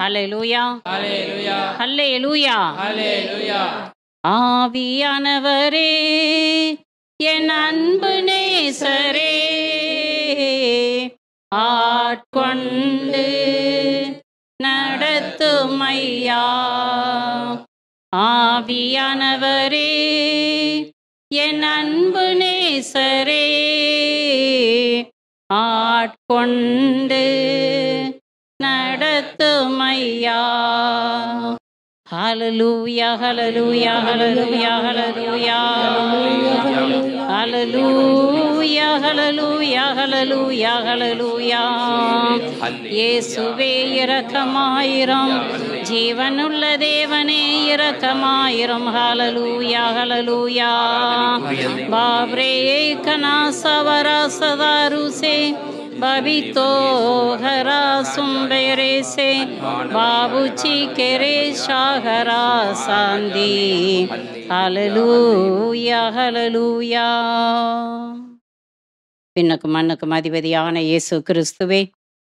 hallelujah hallelujah hallelujah ஆவியானவரே என் அன்பு நேசரே ஆட்கொண்டு நடத்தும் ஐயா ஆவியானவரே என் அன்பு நேசரே ஆட்கொண்டு நடத்துமையா hallelujah hallelujah hallelujah hallelujah hallelujah hallelujah hallelujah hallelujah இயேசுவே இரக்கமாயிரம் ஜீவனுள்ள தேவனே இரக்கமாயிரம் ஹலலூயா ஹலலூயா பாப்ரே கனா சவரா சதாருசே बबी तो हरा सुम्बेरे से बाबूची के रे शाहरा सांदी ஹலலூயா பின்னுக்கு மண்ணுக்கு மதிபதியான இயேசு கிறிஸ்துவே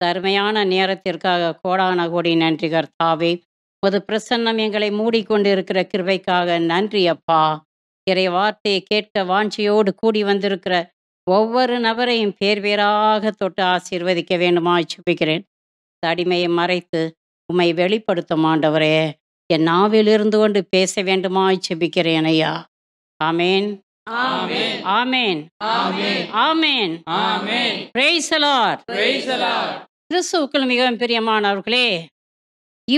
தருமையான நேரத்திற்காக கோடான கோடி நன்றி கர்த்தாவே ஒரு பிரசன்னம் எங்களை மூடிக்கொண்டு இருக்கிற கிருபைக்காக நன்றி அப்பா இறை வார்த்தையை கேட்க வாஞ்சியோடு கூடி வந்திருக்கிற ஒவ்வொரு நபரையும் பேர் பேராக தொட்டு ஆசீர்வதிக்க வேண்டுமா சுப்பிக்கிறேன் தடிமையை மறைத்து உம்மை வெளிப்படுத்தும் ஆண்டவரே என் நாவில் இருந்து கொண்டு பேச வேண்டுமா சுபிக்கிறேன் ஐயா ஆமேன் ஆமேன் ஆமேன் கிறிஸ்துவுக்கள் மிகவும் பிரியமானவர்களே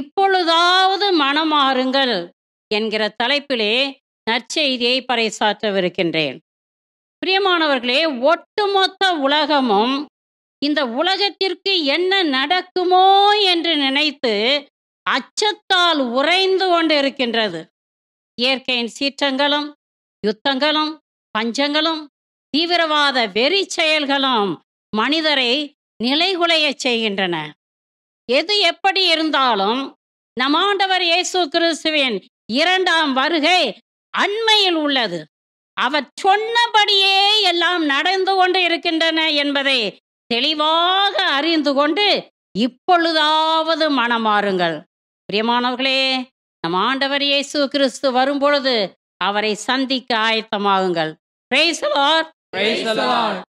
இப்பொழுதாவது மனமாறுங்கள் என்கிற தலைப்பிலே நற்செய்தியை பறைசாற்றவிருக்கின்றேன் பிரியமானவர்களே ஒட்டுமொத்த உலகமும் இந்த உலகத்திற்கு என்ன நடக்குமோ என்று நினைத்து அச்சத்தால் உறைந்து கொண்டு இருக்கின்றது இயற்கையின் சீற்றங்களும் யுத்தங்களும் பஞ்சங்களும் தீவிரவாத வெறி செயல்களும் மனிதரை நிலைகுலைய செய்கின்றன எது எப்படி இருந்தாலும் நம் ஆண்டவர் இயேசு கிறிஸ்துவின் இரண்டாம் வருகை அண்மையில் உள்ளது அவர் சொன்னபடியே எல்லாம் நடந்து கொண்டு இருக்கின்றன என்பதை தெளிவாக அறிந்து கொண்டு இப்பொழுதாவது மனமாறுங்கள் பிரியமானவர்களே நம் ஆண்டவர் இயேசு கிறிஸ்து வரும்பொழுது அவரை சந்திக்க ஆயத்தமாகுங்கள்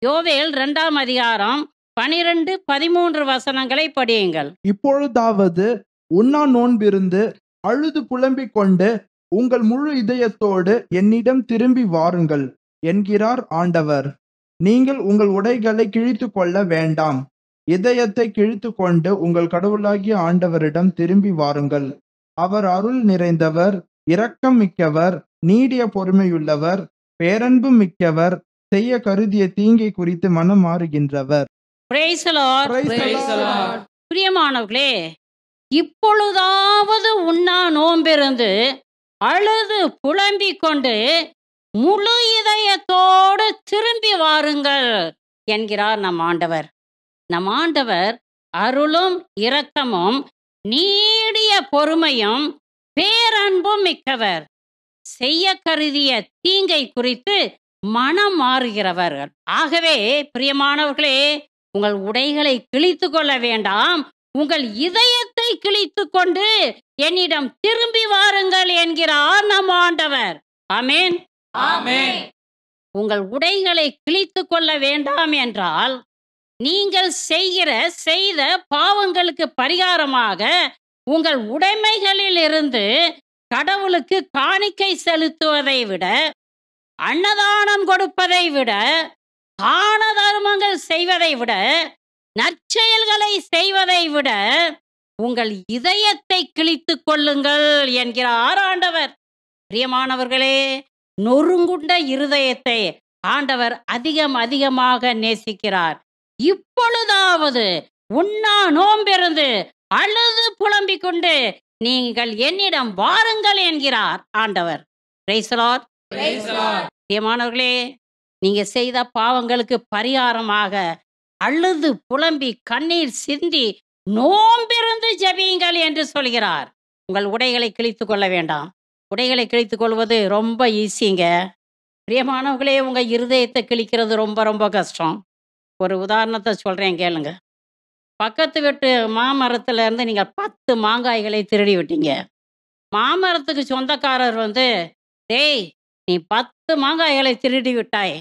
யோவேல் இரண்டாம் அதிகாரம் பனிரெண்டு பதிமூன்று வசனங்களை படியுங்கள் இப்பொழுதாவது உண்ணா நோன்பிருந்து அழுது புலம்பிக் கொண்டு உங்கள் முழு இதயத்தோடு என்னிடம் திரும்பி வாருங்கள் என்கிறார் ஆண்டவர் நீங்கள் உங்கள் உடைகளை கிழித்து கொள்ள வேண்டாம் இதயத்தை கிழித்து கொண்டு உங்கள் கடவுளாகிய ஆண்டவரிடம் திரும்பி வாருங்கள் அவர் அருள் நிறைந்தவர் இரக்கம் மிக்கவர் நீடிய பொறுமையுள்ளவர் பேரன்பு மிக்கவர் செய்ய கருதிய தீங்கை குறித்து மனம் மாறுகின்றவர் பிரியமானவர்களே இப்பொழுதாவது உண்ணா நோம்பிருந்து அழுது புலம்பிக் கொண்டு முழு இதயத்தோடு திரும்பி வாருங்கள் என்கிறார் நம் ஆண்டவர் நம் ஆண்டவர் அருளும் இரக்கமும் நீடிய பொறுமையும் பேரன்பும் மிக்கவர் செய்ய கருதிய தீங்கை குறித்து மனம் மாறுகிறவர்கள் ஆகவே பிரியமானவர்களே உங்கள் உடைகளை கிழித்து கொள்ள வேண்டாம் உங்கள் இதய கை கிழித்து கொண்டு என்னிடம் திரும்பி வாருங்கள் என்கிறார் நம் ஆண்டவர் அமேன் உங்கள் உடைகளை கிழித்து கொள்ள வேண்டாம் என்றால் நீங்கள் செய்கிற செய்த பாவங்களுக்கு பரிகாரமாக உங்கள் உடைமைகளில் இருந்து கடவுளுக்கு காணிக்கை செலுத்துவதை விட அன்னதானம் கொடுப்பதை விட தான தர்மங்கள் செய்வதை விட நற்செயல்களை செய்வதை விட உங்கள் இதயத்தை கிழித்து கொள்ளுங்கள் என்கிறார் ஆண்டவர் பிரியமானவர்களே நொறுங்குண்ட இருதயத்தை ஆண்டவர் அதிகம் அதிகமாக நேசிக்கிறார் இப்பொழுதாவது உண்ணா நோம்பிருந்து அழுது புலம்பிக் கொண்டு நீங்கள் என்னிடம் வாருங்கள் என்கிறார் ஆண்டவர் பிரியமானவர்களே நீங்க செய்த பாவங்களுக்கு பரிகாரமாக அழுது புலம்பி கண்ணீர் சிந்தி நோம்பிரு தொடர்ந்து ஜபியுங்கள் என்று சொல்கிறார் உங்கள் உடைகளை கிழித்து கொள்ள வேண்டாம் உடைகளை கிழித்து கொள்வது ரொம்ப ஈஸிங்க பிரியமானவர்களே உங்கள் இருதயத்தை கிழிக்கிறது ரொம்ப ரொம்ப கஷ்டம் ஒரு உதாரணத்தை சொல்கிறேன் கேளுங்க பக்கத்து வீட்டு மாமரத்துல இருந்து நீங்கள் பத்து மாங்காய்களை திருடி விட்டீங்க மாமரத்துக்கு சொந்தக்காரர் வந்து டேய் நீ பத்து மாங்காய்களை திருடி விட்டாய்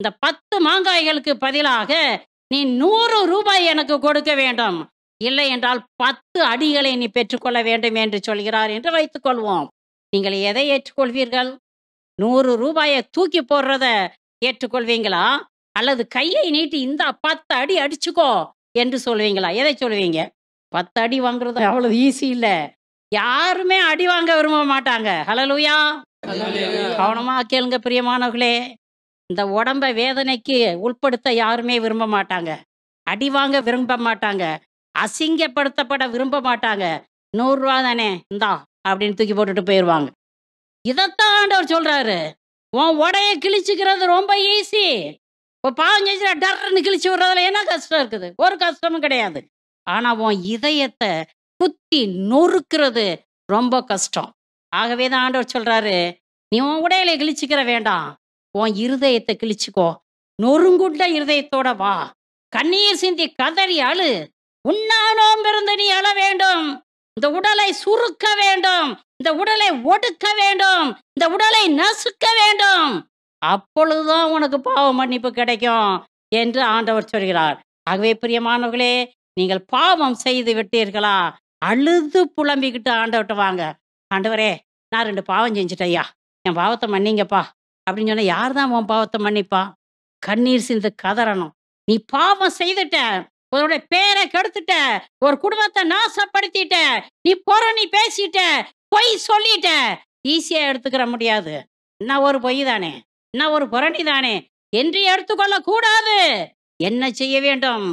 இந்த பத்து மாங்காய்களுக்கு பதிலாக நீ நூறு ரூபாய் எனக்கு கொடுக்க வேண்டும் இல்லை என்றால் பத்து அடிகளை நீ பெற்றுக்கொள்ள வேண்டும் என்று சொல்கிறார் என்று வைத்துக்கொள்வோம் நீங்கள் எதை ஏற்றுக்கொள்வீர்கள் நூறு ரூபாயை தூக்கி போடுறத ஏற்றுக்கொள்வீங்களா அல்லது கையை நீட்டி இந்த பத்து அடி அடிச்சுக்கோ என்று சொல்லுவீங்களா எதை சொல்லுவீங்க பத்து அடி வாங்குறது அவ்வளவு ஈஸி இல்லை யாருமே அடி வாங்க விரும்ப மாட்டாங்க ஹலலுயா கவனமா கேளுங்க பிரியமானவர்களே இந்த உடம்ப வேதனைக்கு உட்படுத்த யாருமே விரும்ப மாட்டாங்க அடி வாங்க விரும்ப மாட்டாங்க அசிங்கப்படுத்தப்பட விரும்ப மாட்டாங்க நூறுரூவா தானே இந்தா அப்படின்னு தூக்கி போட்டுட்டு போயிடுவாங்க இதைத்தான் ஆண்டவர் சொல்கிறாரு உன் உடைய கிழிச்சுக்கிறது ரொம்ப ஈஸி இப்போ பாவம் செஞ்சுட்டா டர்ன்னு கிழிச்சு விடுறதுல என்ன கஷ்டம் இருக்குது ஒரு கஷ்டமும் கிடையாது ஆனால் உன் இதயத்தை குத்தி நொறுக்கிறது ரொம்ப கஷ்டம் ஆகவே தான் ஆண்டவர் சொல்கிறாரு நீ உன் உடையில கிழிச்சிக்கிற வேண்டாம் உன் இருதயத்தை கிழிச்சிக்கோ நொறுங்குண்ட இருதயத்தோட வா கண்ணீர் சிந்தி கதறி அழு உண்ணானோம் இருந்து நீ அழ வேண்டும் இந்த உடலை சுருக்க வேண்டும் இந்த உடலை ஒடுக்க வேண்டும் இந்த உடலை நசுக்க வேண்டும் அப்பொழுதுதான் உனக்கு பாவ மன்னிப்பு கிடைக்கும் என்று ஆண்டவர் சொல்கிறார் ஆகவே பிரியமானவர்களே நீங்கள் பாவம் செய்து விட்டீர்களா அழுது புலம்பிக்கிட்டு ஆண்டவர்கிட்ட வாங்க ஆண்டவரே நான் ரெண்டு பாவம் செஞ்சுட்டேயா என் பாவத்தை மன்னிங்கப்பா அப்படின்னு சொன்னால் யார் தான் உன் பாவத்தை மன்னிப்பா கண்ணீர் சிந்து கதறணும் நீ பாவம் செய்துட்ட உன்னுடைய பேரை கெடுத்துட்ட ஒரு குடும்பத்தை நாசப்படுத்திட்ட நீ நீ பேசிட்ட பொய் சொல்லிட்ட ஈஸியா எடுத்துக்கிற முடியாது நான் ஒரு பொய் தானே நான் ஒரு புறணி தானே என்று எடுத்துக்கொள்ள கூடாது என்ன செய்ய வேண்டும்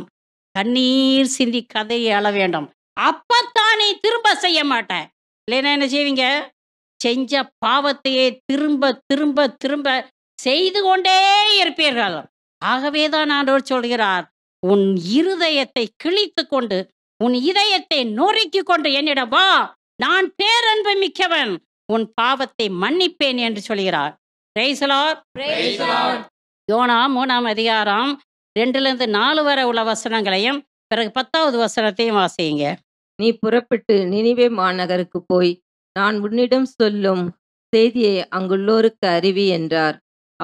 கண்ணீர் சிந்தி கதையை அள வேண்டும் அப்பத்தானே திரும்ப செய்ய மாட்டேன் இல்லைன்னா என்ன செய்வீங்க செஞ்ச பாவத்தையே திரும்ப திரும்ப திரும்ப செய்து கொண்டே இருப்பீர்கள் ஆகவே தான் ஆண்டவர் சொல்கிறார் உன் இருதயத்தை கிழித்து கொண்டு உன் இதயத்தை நொறுக்கி கொண்டு என்னிடம் வா நான் பேரன்பு மிக்கவன் உன் பாவத்தை மன்னிப்பேன் என்று சொல்கிறார் யோனா மூணாம் அதிகாரம் ரெண்டுலேருந்து நாலு வரை உள்ள வசனங்களையும் பிறகு பத்தாவது வசனத்தையும் வாசியுங்க நீ புறப்பட்டு நினைவே மாநகருக்கு போய் நான் உன்னிடம் சொல்லும் செய்தியை அங்குள்ளோருக்கு அறிவி என்றார்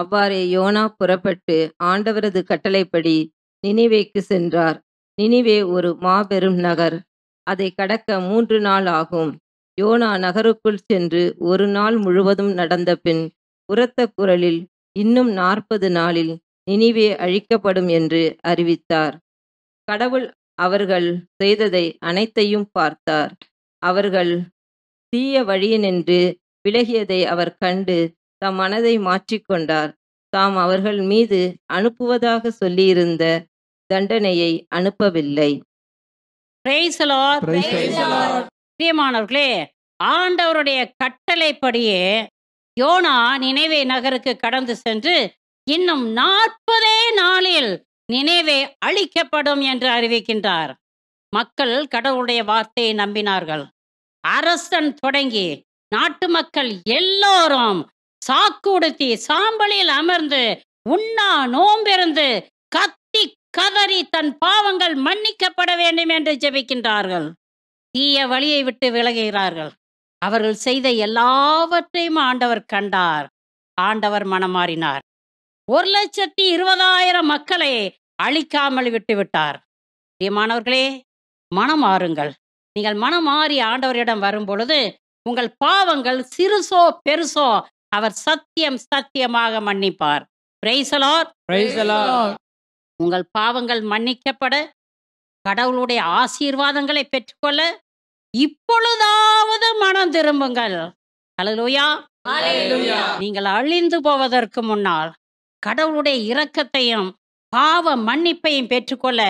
அவ்வாறே யோனா புறப்பட்டு ஆண்டவரது கட்டளைப்படி நினைவேக்கு சென்றார் நினைவே ஒரு மாபெரும் நகர் அதை கடக்க மூன்று நாள் ஆகும் யோனா நகருக்குள் சென்று ஒரு நாள் முழுவதும் நடந்த பின் உரத்த குரலில் இன்னும் நாற்பது நாளில் நினைவே அழிக்கப்படும் என்று அறிவித்தார் கடவுள் அவர்கள் செய்ததை அனைத்தையும் பார்த்தார் அவர்கள் தீய வழியினின்று விலகியதை அவர் கண்டு தம் மனதை மாற்றிக்கொண்டார் தாம் அவர்கள் மீது அனுப்புவதாக சொல்லியிருந்த தண்டனையை அனுப்பவில்லை பிரியமானவர்களே ஆண்டவருடைய கட்டளைப்படியே யோனா நினைவே நகருக்கு கடந்து சென்று இன்னும் நாற்பதே நாளில் நினைவே அழிக்கப்படும் என்று அறிவிக்கின்றார் மக்கள் கடவுளுடைய வார்த்தையை நம்பினார்கள் அரசன் தொடங்கி நாட்டு மக்கள் எல்லோரும் சாக்குடுத்தி சாம்பலில் அமர்ந்து உண்ணா நோம்பிருந்து கத் கதறி தன் பாவங்கள் மன்னிக்கப்பட வேண்டும் என்று ஜெபிக்கின்றார்கள் தீய வழியை விட்டு விலகுகிறார்கள் அவர்கள் செய்த எல்லாவற்றையும் ஆண்டவர் கண்டார் ஆண்டவர் மனமாறினார் ஒரு லட்சத்தி இருபதாயிரம் மக்களை அழிக்காமல் விட்டுவிட்டார் பிரியமானவர்களே மனமாறுங்கள் நீங்கள் மனமாறி ஆண்டவரிடம் வரும் பொழுது உங்கள் பாவங்கள் சிறுசோ பெருசோ அவர் சத்தியம் சத்தியமாக மன்னிப்பார் பிரைசலார் பிரைசலார் உங்கள் பாவங்கள் மன்னிக்கப்பட கடவுளுடைய ஆசீர்வாதங்களை பெற்றுக்கொள்ள இப்பொழுதாவது மனம் திரும்புங்கள் அலலுயா நீங்கள் அழிந்து போவதற்கு முன்னால் கடவுளுடைய இரக்கத்தையும் பாவ மன்னிப்பையும் பெற்றுக்கொள்ள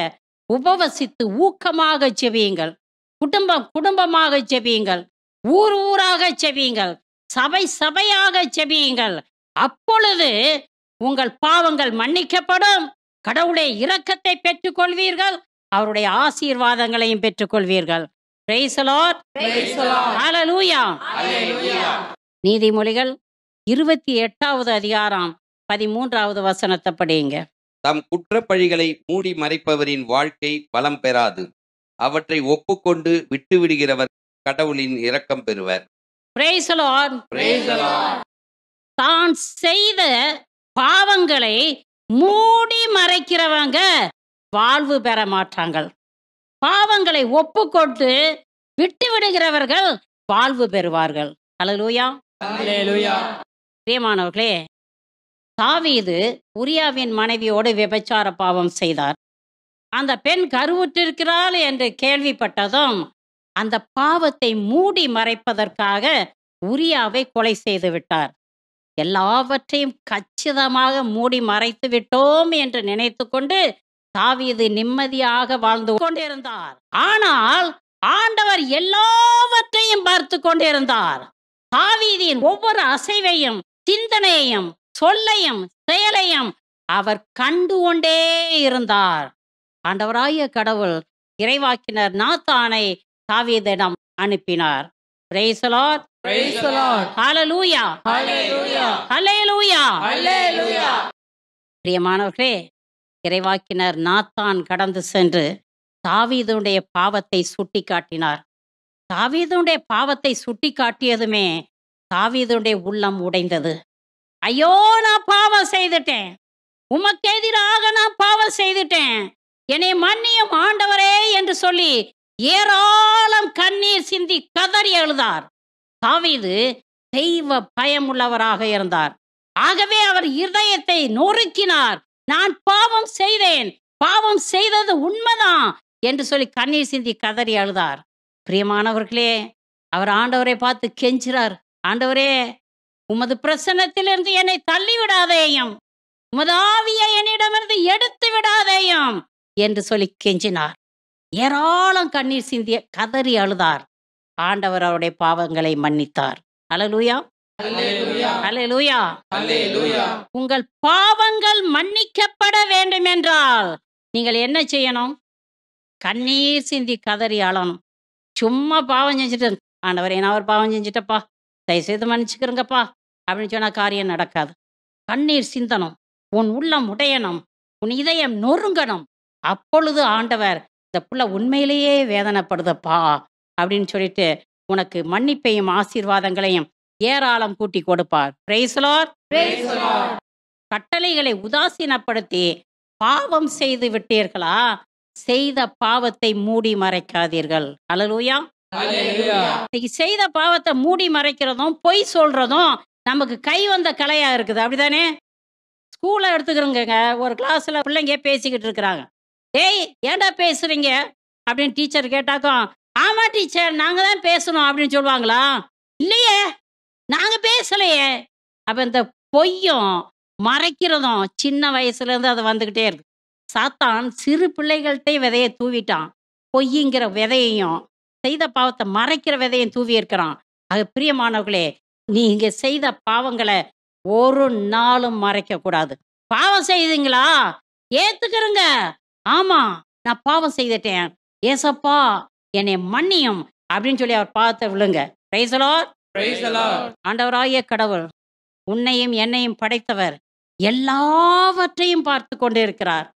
உபவசித்து ஊக்கமாக செவியுங்கள் குடும்பம் குடும்பமாக செவியுங்கள் ஊர் ஊராக செவியுங்கள் சபை சபையாக செவியுங்கள் அப்பொழுது உங்கள் பாவங்கள் மன்னிக்கப்படும் கடவுளே இரக்கத்தை பெற்றுக்கொள்வீர்கள் அவருடைய ஆசீர்வாதங்களையும் பெற்றுக்கொள்வீர்கள் நீதிமொழிகள் இருபத்தி எட்டாவது அதிகாரம் பதிமூன்றாவது வசனத்தை படியுங்க தம் குற்றப்பழிகளை மூடி மறைப்பவரின் வாழ்க்கை பலம் பெறாது அவற்றை ஒப்புக்கொண்டு விட்டுவிடுகிறவர் கடவுளின் இரக்கம் பெறுவர் தான் செய்த பாவங்களை மூடி மறைக்கிறவங்க வாழ்வு பெற மாட்டாங்கள் பாவங்களை ஒப்புக்கொண்டு விட்டு விடுகிறவர்கள் வாழ்வு பெறுவார்கள் அலலூயா பிரியமானவர்களே தாவீது உரியாவின் மனைவியோடு விபச்சார பாவம் செய்தார் அந்த பெண் கருவுற்றிருக்கிறாள் என்று கேள்விப்பட்டதும் அந்த பாவத்தை மூடி மறைப்பதற்காக உரியாவை கொலை செய்து விட்டார் எல்லாவற்றையும் கச்சிதமாக மூடி மறைத்து விட்டோம் என்று நினைத்து கொண்டு நிம்மதியாக வாழ்ந்து கொண்டிருந்தார் ஆனால் ஆண்டவர் எல்லாவற்றையும் பார்த்து கொண்டிருந்தார் தாவீதியின் ஒவ்வொரு அசைவையும் சிந்தனையையும் சொல்லையும் செயலையும் அவர் கண்டு கொண்டே இருந்தார் ஆண்டவராய கடவுள் இறைவாக்கினர் நாத்தானை தாவீதிடம் அனுப்பினார் பிரேசலார் பிரியமானவர்களே இறைவாக்கினர் நாத்தான் கடந்து சென்று தாவீதுடைய பாவத்தை சுட்டி காட்டினார் தாவீதுடைய பாவத்தை சுட்டி காட்டியதுமே தாவீதுடைய உள்ளம் உடைந்தது ஐயோ நான் பாவம் செய்துட்டேன் உமக்கு எதிராக நான் பாவம் செய்துட்டேன் என்னை மன்னியும் ஆண்டவரே என்று சொல்லி ஏராளம் கண்ணீர் சிந்தி கதறி எழுதார் தாவீது தெய்வ பயமுள்ளவராக இருந்தார் ஆகவே அவர் இருதயத்தை நொறுக்கினார் நான் பாவம் செய்தேன் பாவம் செய்தது உண்மைதான் என்று சொல்லி கண்ணீர் சிந்தி கதறி அழுதார் பிரியமானவர்களே அவர் ஆண்டவரை பார்த்து கெஞ்சிறார் ஆண்டவரே உமது பிரசன்னத்திலிருந்து என்னை தள்ளி உமது ஆவிய என்னிடமிருந்து எடுத்து விடாதேயும் என்று சொல்லி கெஞ்சினார் ஏராளம் கண்ணீர் சிந்திய கதறி அழுதார் ஆண்டவர் அவருடைய பாவங்களை மன்னித்தார் அலலூயா அலலூயா உங்கள் பாவங்கள் மன்னிக்கப்பட வேண்டும் என்றால் நீங்கள் என்ன செய்யணும் கண்ணீர் சிந்தி கதறி அழணும் சும்மா பாவம் செஞ்சுட்டு ஆண்டவர் நான் ஒரு பாவம் செஞ்சுட்டப்பா தயவுசெய்து மன்னிச்சுக்கிறங்கப்பா அப்படின்னு சொன்னால் காரியம் நடக்காது கண்ணீர் சிந்தனம் உன் உள்ளம் உடையணும் உன் இதயம் நொறுங்கணும் அப்பொழுது ஆண்டவர் இந்த புள்ள உண்மையிலேயே வேதனைப்படுதப்பா அப்படின்னு சொல்லிட்டு உனக்கு மன்னிப்பையும் ஆசீர்வாதங்களையும் ஏராளம் கூட்டி கொடுப்பார் கட்டளைகளை உதாசீனப்படுத்தி பாவம் செய்து விட்டீர்களா செய்த பாவத்தை மூடி மறைக்காதீர்கள் அலலூயா செய்த பாவத்தை மூடி மறைக்கிறதும் பொய் சொல்றதும் நமக்கு கை வந்த கலையா இருக்குது அப்படிதானே ஸ்கூலை எடுத்துக்கிறோங்க ஒரு கிளாஸ்ல பிள்ளைங்க பேசிக்கிட்டு இருக்கிறாங்க ஏய் ஏண்டா பேசுறீங்க அப்படின்னு டீச்சர் கேட்டாக்கும் ஆமா டீச்சர் நாங்க தான் பேசணும் அப்படின்னு சொல்லுவாங்களா இல்லையே நாங்க பேசலையே அப்ப இந்த பொய்யும் மறைக்கிறதும் சின்ன வயசுல இருந்து அது வந்துகிட்டே இருக்கு சாத்தான் சிறு பிள்ளைகள்கிட்டே விதையை தூவிட்டான் பொய்யுங்கிற விதையையும் செய்த பாவத்தை மறைக்கிற விதையும் தூவி இருக்கிறான் அது பிரியமானவர்களே நீங்க செய்த பாவங்களை ஒரு நாளும் மறைக்க கூடாது பாவம் செய்தீங்களா ஏத்துக்கிறங்க ஆமா நான் பாவம் செய்துட்டேன் ஏசப்பா என்னை மன்னியும் அப்படின்னு சொல்லி அவர் பார்த்த விழுங்க ஆண்டவராகிய கடவுள் உன்னையும் என்னையும் படைத்தவர் எல்லாவற்றையும் பார்த்து கொண்டு இருக்கிறார்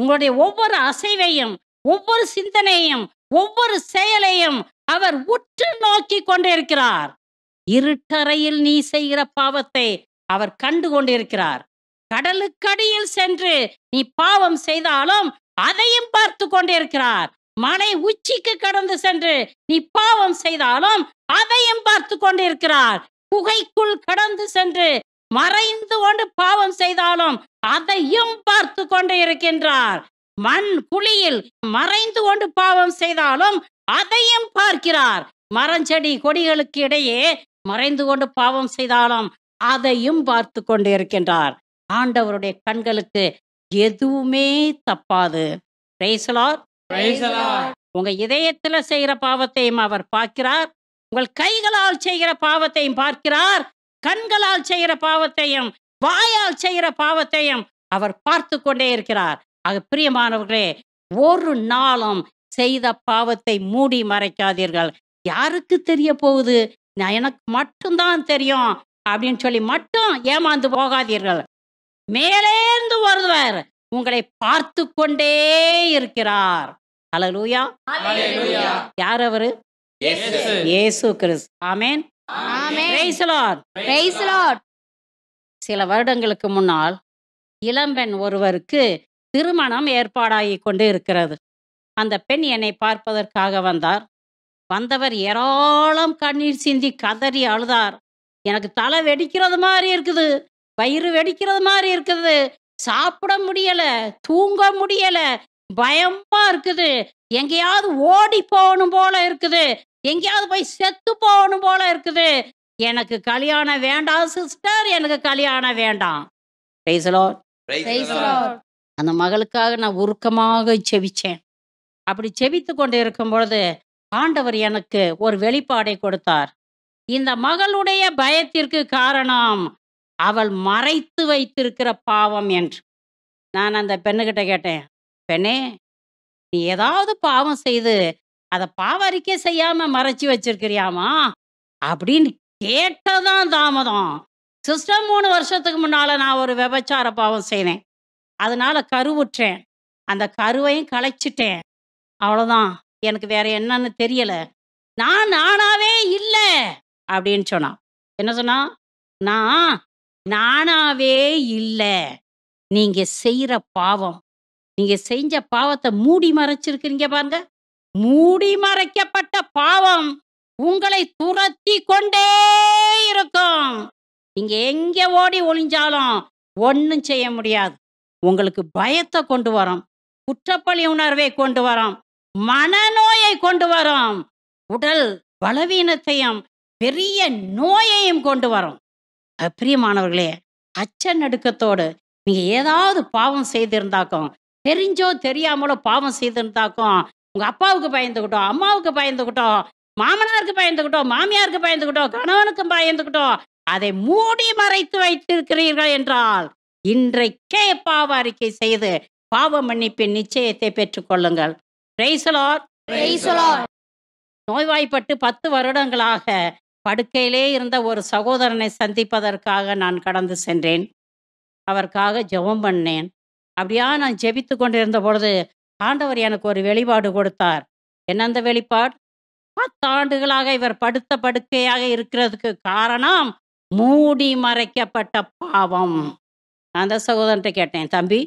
உங்களுடைய ஒவ்வொரு அசைவையும் ஒவ்வொரு சிந்தனையும் ஒவ்வொரு செயலையும் அவர் உற்று நோக்கி கொண்டிருக்கிறார் இருட்டறையில் நீ செய்கிற பாவத்தை அவர் கண்டு கொண்டிருக்கிறார் கடலுக்கடியில் சென்று நீ பாவம் செய்தாலும் அதையும் பார்த்து கொண்டிருக்கிறார் மனை உச்சிக்கு கடந்து சென்று நீ பாவம் செய்தாலும் அதையும் பார்த்து கொண்டிருக்கிறார் குகைக்குள் கடந்து சென்று மறைந்து கொண்டு பாவம் செய்தாலும் அதையும் பார்த்து கொண்டு இருக்கின்றார் மண் குழியில் மறைந்து கொண்டு பாவம் செய்தாலும் அதையும் பார்க்கிறார் மரஞ்செடி கொடிகளுக்கு இடையே மறைந்து கொண்டு பாவம் செய்தாலும் அதையும் பார்த்து கொண்டு இருக்கின்றார் ஆண்டவருடைய கண்களுக்கு எதுவுமே தப்பாது ரேசலார் உங்க இதயத்துல செய்யற பாவத்தையும் அவர் பார்க்கிறார் உங்கள் கைகளால் செய்கிற பாவத்தையும் பார்க்கிறார் கண்களால் செய்கிற பாவத்தையும் வாயால் செய்கிற பாவத்தையும் அவர் பார்த்து கொண்டே இருக்கிறார் ஆக பிரியமானவர்களே ஒரு நாளும் செய்த பாவத்தை மூடி மறைக்காதீர்கள் யாருக்கு தெரிய போகுது நான் எனக்கு மட்டும்தான் தெரியும் அப்படின்னு சொல்லி மட்டும் ஏமாந்து போகாதீர்கள் மேலேந்து வருவார் உங்களை பார்த்து கொண்டே இருக்கிறார் அலலூயா யார் அவரு இயேசு ஆமேன் சில வருடங்களுக்கு முன்னால் இளம்பெண் ஒருவருக்கு திருமணம் ஏற்பாடாகி கொண்டு இருக்கிறது அந்த பெண் என்னை பார்ப்பதற்காக வந்தார் வந்தவர் ஏராளம் கண்ணீர் சிந்தி கதறி அழுதார் எனக்கு தலை வெடிக்கிறது மாதிரி இருக்குது வயிறு வெடிக்கிறது மாதிரி இருக்குது சாப்பிட முடியல தூங்க முடியல பயமா இருக்குது எங்கேயாவது ஓடி போகணும் போல இருக்குது எங்கேயாவது போய் செத்து போகணும் போல இருக்குது எனக்கு கல்யாணம் வேண்டாம் சிஸ்டர் எனக்கு கல்யாணம் வேண்டாம் அந்த மகளுக்காக நான் உருக்கமாக செவிச்சேன் அப்படி செவித்து கொண்டு இருக்கும் பொழுது ஆண்டவர் எனக்கு ஒரு வெளிப்பாடை கொடுத்தார் இந்த மகளுடைய பயத்திற்கு காரணம் அவள் மறைத்து வைத்திருக்கிற பாவம் என்று நான் அந்த பெண்ணுகிட்ட கேட்டேன் பெண்ணே நீ ஏதாவது பாவம் செய்து அதை பாவ அறிக்கை செய்யாம மறைச்சி வச்சிருக்கிறியாமா அப்படின்னு கேட்டதான் தாமதம் சிஸ்டம் மூணு வருஷத்துக்கு முன்னால நான் ஒரு விபச்சார பாவம் செய்தேன் அதனால கருவுற்றேன் அந்த கருவையும் களைச்சிட்டேன் அவ்வளோதான் எனக்கு வேற என்னன்னு தெரியல நான் நானாவே இல்லை அப்படின்னு சொன்னான் என்ன சொன்னான் நான் நானாவே இல்லை நீங்க செய்யற பாவம் நீங்க செஞ்ச பாவத்தை மூடி மறைச்சிருக்கிறீங்க பாருங்க மூடி மறைக்கப்பட்ட பாவம் உங்களை துரத்தி கொண்டே இருக்கும் நீங்க எங்க ஓடி ஒளிஞ்சாலும் ஒன்றும் செய்ய முடியாது உங்களுக்கு பயத்தை கொண்டு வரோம் குற்றப்பழி உணர்வை கொண்டு வரோம் மனநோயை கொண்டு வரோம் உடல் பலவீனத்தையும் பெரிய நோயையும் கொண்டு வரோம் பிரியமானவர்களே அச்ச நடுக்கத்தோடு நீங்க ஏதாவது பாவம் செய்திருந்தாக்கும் தெரிஞ்சோ தெரியாமலோ பாவம் செய்திருந்தாக்கும் உங்க அப்பாவுக்கு பயந்துக்கிட்டோம் அம்மாவுக்கு பயந்துகிட்டோம் மாமனாருக்கு பயந்துக்கிட்டோம் மாமியாருக்கு பயந்துக்கிட்டோம் கணவனுக்கும் பயந்துகிட்டோம் அதை மூடி மறைத்து வைத்திருக்கிறீர்கள் என்றால் இன்றைக்கே பாவ அறிக்கை செய்து பாவ மன்னிப்பின் நிச்சயத்தை பெற்றுக்கொள்ளுங்கள் நோய்வாய்ப்பட்டு பத்து வருடங்களாக படுக்கையிலே இருந்த ஒரு சகோதரனை சந்திப்பதற்காக நான் கடந்து சென்றேன் அவருக்காக ஜெபம் பண்ணேன் அப்படியா நான் ஜெபித்து கொண்டிருந்த பொழுது ஆண்டவர் எனக்கு ஒரு வெளிப்பாடு கொடுத்தார் என்ன அந்த வெளிப்பாடு பத்து ஆண்டுகளாக இவர் படுத்த படுக்கையாக இருக்கிறதுக்கு காரணம் மூடி மறைக்கப்பட்ட பாவம் அந்த சகோதரன்ட்ட கேட்டேன் தம்பி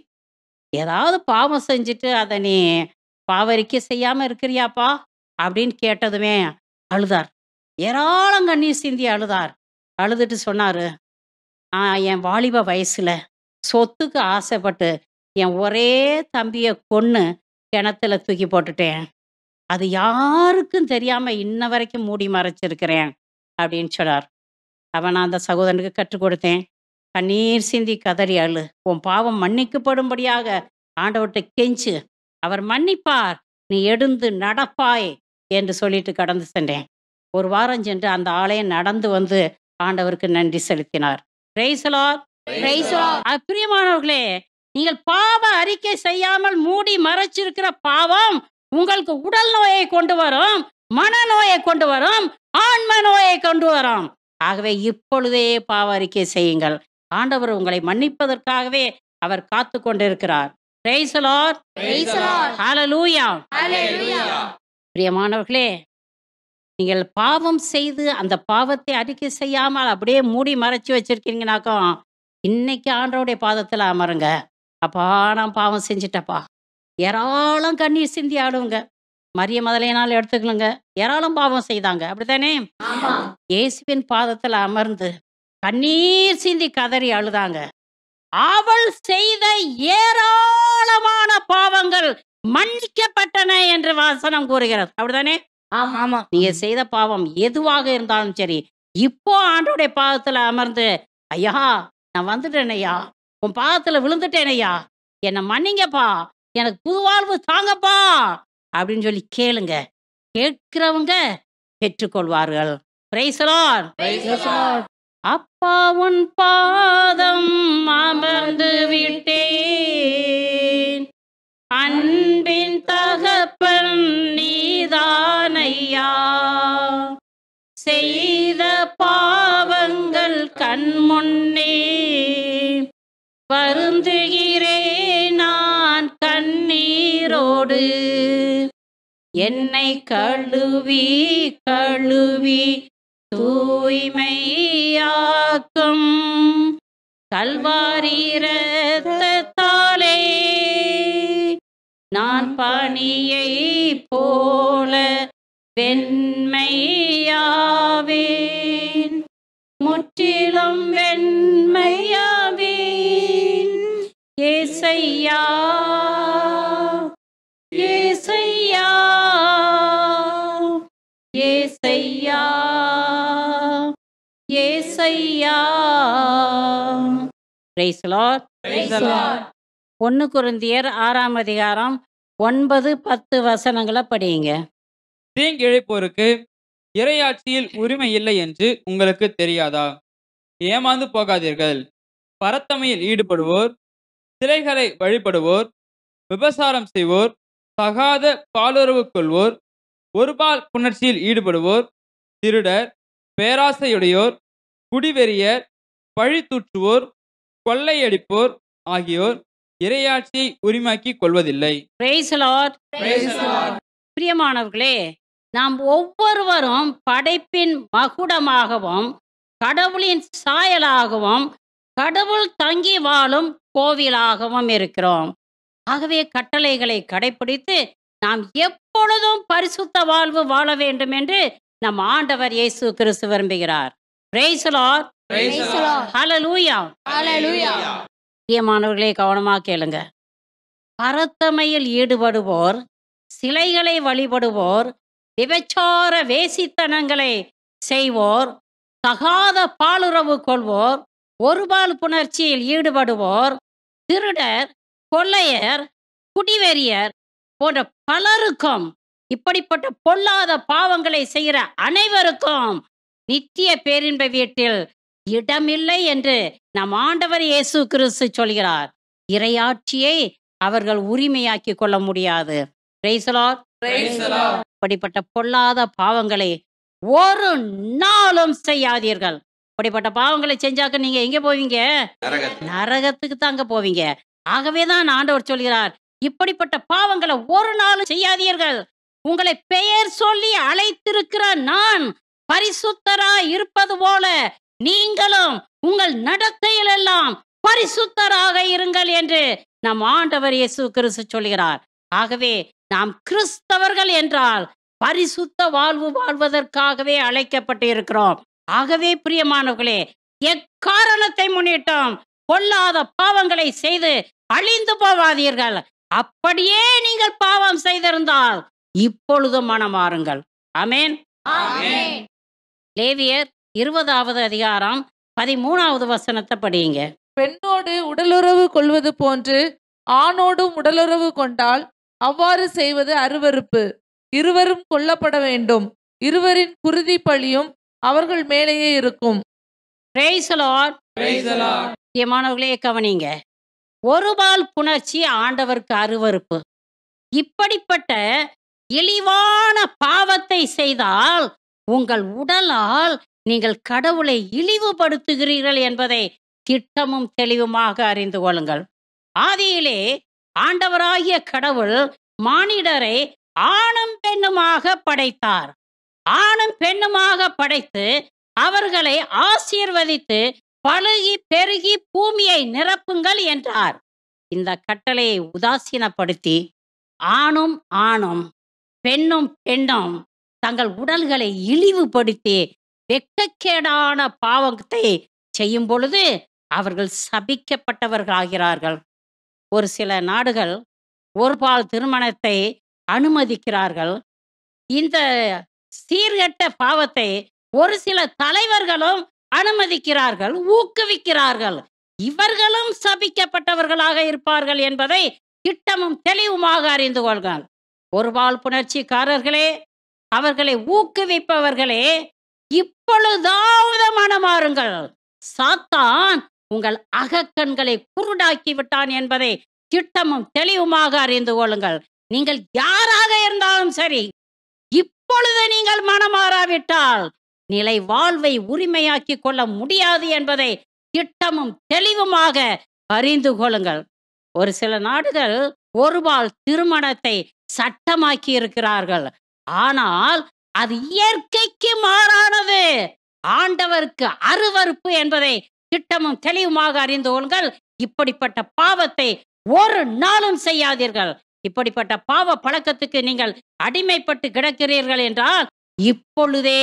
ஏதாவது பாவம் செஞ்சுட்டு அதை நீ பாவரிக்க செய்யாமல் இருக்கிறியாப்பா அப்படின்னு கேட்டதுமே அழுதார் ஏராளம் கண்ணீர் சிந்தி அழுதார் அழுதுட்டு சொன்னார் நான் என் வாலிப வயசில் சொத்துக்கு ஆசைப்பட்டு என் ஒரே தம்பியை கொன்று கிணத்துல தூக்கி போட்டுட்டேன் அது யாருக்கும் தெரியாமல் இன்ன வரைக்கும் மூடி மறைச்சிருக்கிறேன் அப்படின்னு சொன்னார் அவன் அந்த சகோதரனுக்கு கற்றுக் கொடுத்தேன் கண்ணீர் சிந்தி கதறி அழு உன் பாவம் மன்னிக்கப்படும்படியாக ஆண்டவர்கிட்ட கெஞ்சு அவர் மன்னிப்பார் நீ எடுந்து நடப்பாய் என்று சொல்லிட்டு கடந்து சென்றேன் ஒரு வாரம் சென்று அந்த ஆலயம் நடந்து வந்து ஆண்டவருக்கு நன்றி செலுத்தினார் பிரியமானவர்களே நீங்கள் பாவ அறிக்கை செய்யாமல் மூடி மறைச்சிருக்கிற பாவம் உங்களுக்கு உடல் நோயை கொண்டு வரும் மனநோயை கொண்டு வரும் ஆன்ம நோயை கொண்டு வரும் ஆகவே இப்பொழுதே பாவ அறிக்கை செய்யுங்கள் ஆண்டவர் உங்களை மன்னிப்பதற்காகவே அவர் காத்து கொண்டிருக்கிறார் பிரியமானவர்களே நீங்கள் பாவம் செய்து அந்த பாவத்தை அறிக்கை செய்யாமல் அப்படியே மூடி மறைச்சி வச்சிருக்கீங்கனாக்கோ இன்னைக்கு ஆண்டோடைய பாதத்தில் அமருங்க அப்பா நான் பாவம் செஞ்சிட்டப்பா ஏராளம் கண்ணீர் சிந்தி ஆடுங்க மரிய முதலையினால் எடுத்துக்கணுங்க ஏராளம் பாவம் செய்தாங்க அப்படித்தானே இயேசுவின் பாதத்தில் அமர்ந்து கண்ணீர் சிந்தி கதறி அழுதாங்க அவள் செய்த ஏராளமான பாவங்கள் மன்னிக்கப்பட்டன என்று வாசனம் கூறுகிறது அப்படித்தானே நீங்க செய்த பாவம் எதுவாக இருந்தாலும் சரி இப்போ ஆண்டோடைய பாவத்துல அமர்ந்து ஐயா நான் வந்துட்டேன் ஐயா உன் பாவத்துல விழுந்துட்டேன் ஐயா என்னை மன்னிங்கப்பா எனக்கு புது வாழ்வு தாங்கப்பா அப்படின்னு சொல்லி கேளுங்க கேட்கிறவங்க பெற்றுக்கொள்வார்கள் அப்பா உன் பாதம் அமர்ந்து விட்டேன் அன்பின் தகப்பன் நீதான் செய்த பாவங்கள் கண்முன்னே வருந்துகிறே நான் கண்ணீரோடு என்னை கழுவி கழுவி தூய்மையாக்கும் கல்வாரி நான் பணியை போல வெண்மையாவேன் முற்றிலும் வெண்மையாவேன் ஏசையா ஏசையா ஏசையா ஏசையா ஒன்னு குருந்தியர் ஆறாம் அதிகாரம் ஒன்பது பத்து வசனங்களை படியுங்க தீங்கிழைப்போருக்கு இரையாட்சியில் உரிமை இல்லை என்று உங்களுக்கு தெரியாதா ஏமாந்து போகாதீர்கள் பரத்தமையில் ஈடுபடுவோர் சிலைகளை வழிபடுவோர் விபசாரம் செய்வோர் தகாத பாலுறவு கொள்வோர் ஒருபால் புணர்ச்சியில் ஈடுபடுவோர் திருடர் பேராசையுடையோர் குடிவெறியர் தூற்றுவோர் கொள்ளையடிப்போர் ஆகியோர் இரையாட்சியை உரிமாக்கி கொள்வதில்லை பிரியமானவர்களே நாம் ஒவ்வொருவரும் படைப்பின் மகுடமாகவும் கடவுளின் சாயலாகவும் கடவுள் தங்கி வாழும் கோவிலாகவும் இருக்கிறோம் ஆகவே கட்டளைகளை கடைபிடித்து நாம் எப்பொழுதும் பரிசுத்த வாழ்வு வாழ வேண்டும் என்று நம் ஆண்டவர் இயேசு கிறிஸ்து விரும்புகிறார் பிரியமானவர்களே கவனமா கேளுங்க பரத்தமையில் ஈடுபடுவோர் சிலைகளை வழிபடுவோர் விபச்சார வேசித்தனங்களை செய்வோர் தகாத பாலுறவு கொள்வோர் ஒருபால் புணர்ச்சியில் ஈடுபடுவோர் திருடர் கொள்ளையர் குடிவெறியர் போன்ற பலருக்கும் இப்படிப்பட்ட பொல்லாத பாவங்களை செய்கிற அனைவருக்கும் நித்திய பேரின்ப வீட்டில் இடமில்லை என்று நம் ஆண்டவர் இயேசு கிறிஸ்து சொல்கிறார் இரையாட்சியை அவர்கள் உரிமையாக்கி கொள்ள முடியாது அப்படிப்பட்ட பொல்லாத பாவங்களை ஒரு நாளும் செய்யாதீர்கள் இப்படிப்பட்ட பாவங்களை செஞ்சாக்க நீங்க எங்க போவீங்க நரகத்துக்கு தாங்க போவீங்க ஆகவே தான் ஆண்டவர் சொல்கிறார் இப்படிப்பட்ட பாவங்களை ஒரு நாளும் செய்யாதீர்கள் உங்களை பெயர் சொல்லி அழைத்திருக்கிற நான் பரிசுத்தரா இருப்பது போல நீங்களும் உங்கள் நடத்தையில் எல்லாம் பரிசுத்தராக இருங்கள் என்று நம் ஆண்டவர் இயேசு கிறிஸ்து சொல்கிறார் ஆகவே நாம் கிறிஸ்தவர்கள் என்றால் பரிசுத்த வாழ்வு வாழ்வதற்காகவே அழைக்கப்பட்டு இருக்கிறோம் ஆகவே பிரியமானவர்களே எக்காரணத்தை முன்னிட்டும் பொல்லாத பாவங்களை செய்து அழிந்து போவாதீர்கள் அப்படியே நீங்கள் பாவம் செய்திருந்தால் இப்பொழுது மனமாறுங்கள் அமேன் லேவியர் இருபதாவது அதிகாரம் பதிமூணாவது வசனத்தை படியுங்க பெண்ணோடு உடலுறவு கொள்வது போன்று ஆணோடும் உடலுறவு கொண்டால் அவ்வாறு செய்வது அருவறுப்பு இருவரும் கொல்லப்பட வேண்டும் இருவரின் குருதி பழியும் அவர்கள் மேலேயே இருக்கும் மாணவர்களே கவனிங்க பால் புணர்ச்சி ஆண்டவருக்கு அருவறுப்பு இப்படிப்பட்ட இழிவான பாவத்தை செய்தால் உங்கள் உடலால் நீங்கள் கடவுளை இழிவுபடுத்துகிறீர்கள் என்பதை திட்டமும் தெளிவுமாக அறிந்து கொள்ளுங்கள் ஆதியிலே ஆண்டவராகிய கடவுள் மானிடரை ஆணும் பெண்ணுமாக படைத்தார் ஆணும் பெண்ணுமாக படைத்து அவர்களை ஆசீர்வதித்து பழுகி பெருகி பூமியை நிரப்புங்கள் என்றார் இந்த கட்டளையை உதாசீனப்படுத்தி ஆணும் ஆணும் பெண்ணும் பெண்ணும் தங்கள் உடல்களை இழிவுபடுத்தி வெக்கக்கேடான பாவத்தை செய்யும் பொழுது அவர்கள் சபிக்கப்பட்டவர்களாகிறார்கள் ஒரு சில நாடுகள் ஒருபால் திருமணத்தை அனுமதிக்கிறார்கள் இந்த சீர்கெட்ட பாவத்தை ஒரு சில தலைவர்களும் அனுமதிக்கிறார்கள் ஊக்குவிக்கிறார்கள் இவர்களும் சபிக்கப்பட்டவர்களாக இருப்பார்கள் என்பதை திட்டமும் தெளிவுமாக அறிந்து கொள்கள் ஒருபால் புணர்ச்சிக்காரர்களே அவர்களை ஊக்குவிப்பவர்களே இப்பொழுதாவது மனமாறுங்கள் சாத்தான் உங்கள் அகக்கண்களை குருடாக்கி விட்டான் என்பதை திட்டமும் தெளிவுமாக அறிந்து கொள்ளுங்கள் நீங்கள் யாராக இருந்தாலும் சரி இப்பொழுது நீங்கள் மனமாறாவிட்டால் நிலை வாழ்வை உரிமையாக்கி கொள்ள முடியாது என்பதை திட்டமும் தெளிவுமாக அறிந்து கொள்ளுங்கள் ஒரு சில நாடுகள் ஒருபால் திருமணத்தை சட்டமாக்கி இருக்கிறார்கள் ஆனால் அது இயற்கைக்கு மாறானது ஆண்டவருக்கு அருவறுப்பு என்பதை திட்டமும் தெளிவுமாக அறிந்து கொள்கள் இப்படிப்பட்ட பாவத்தை ஒரு நாளும் செய்யாதீர்கள் இப்படிப்பட்ட பாவ பழக்கத்துக்கு நீங்கள் அடிமைப்பட்டு கிடக்கிறீர்கள் என்றால் இப்பொழுதே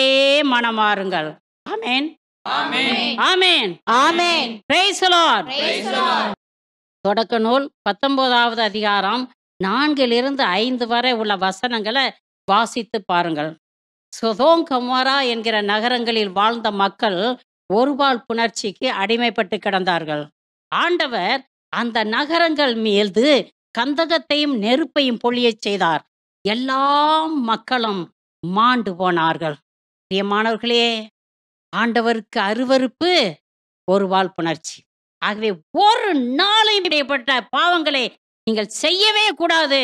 மனமாறுங்கள் ஆமேன் ஆமேன் ஆமேன் தொடக்க நூல் பத்தொன்பதாவது அதிகாரம் நான்கிலிருந்து ஐந்து வரை உள்ள வசனங்களை வாசித்து பாருங்கள் சுதோங் கமோரா என்கிற நகரங்களில் வாழ்ந்த மக்கள் ஒருபால் புணர்ச்சிக்கு அடிமைப்பட்டு கிடந்தார்கள் ஆண்டவர் அந்த நகரங்கள் மீது கந்தகத்தையும் நெருப்பையும் பொழியச் செய்தார் எல்லா மக்களும் மாண்டு போனார்கள் பிரியமானவர்களே ஆண்டவருக்கு அருவறுப்பு வாழ் புணர்ச்சி ஆகவே ஒரு நாளையும் இடைப்பட்ட பாவங்களை நீங்கள் செய்யவே கூடாது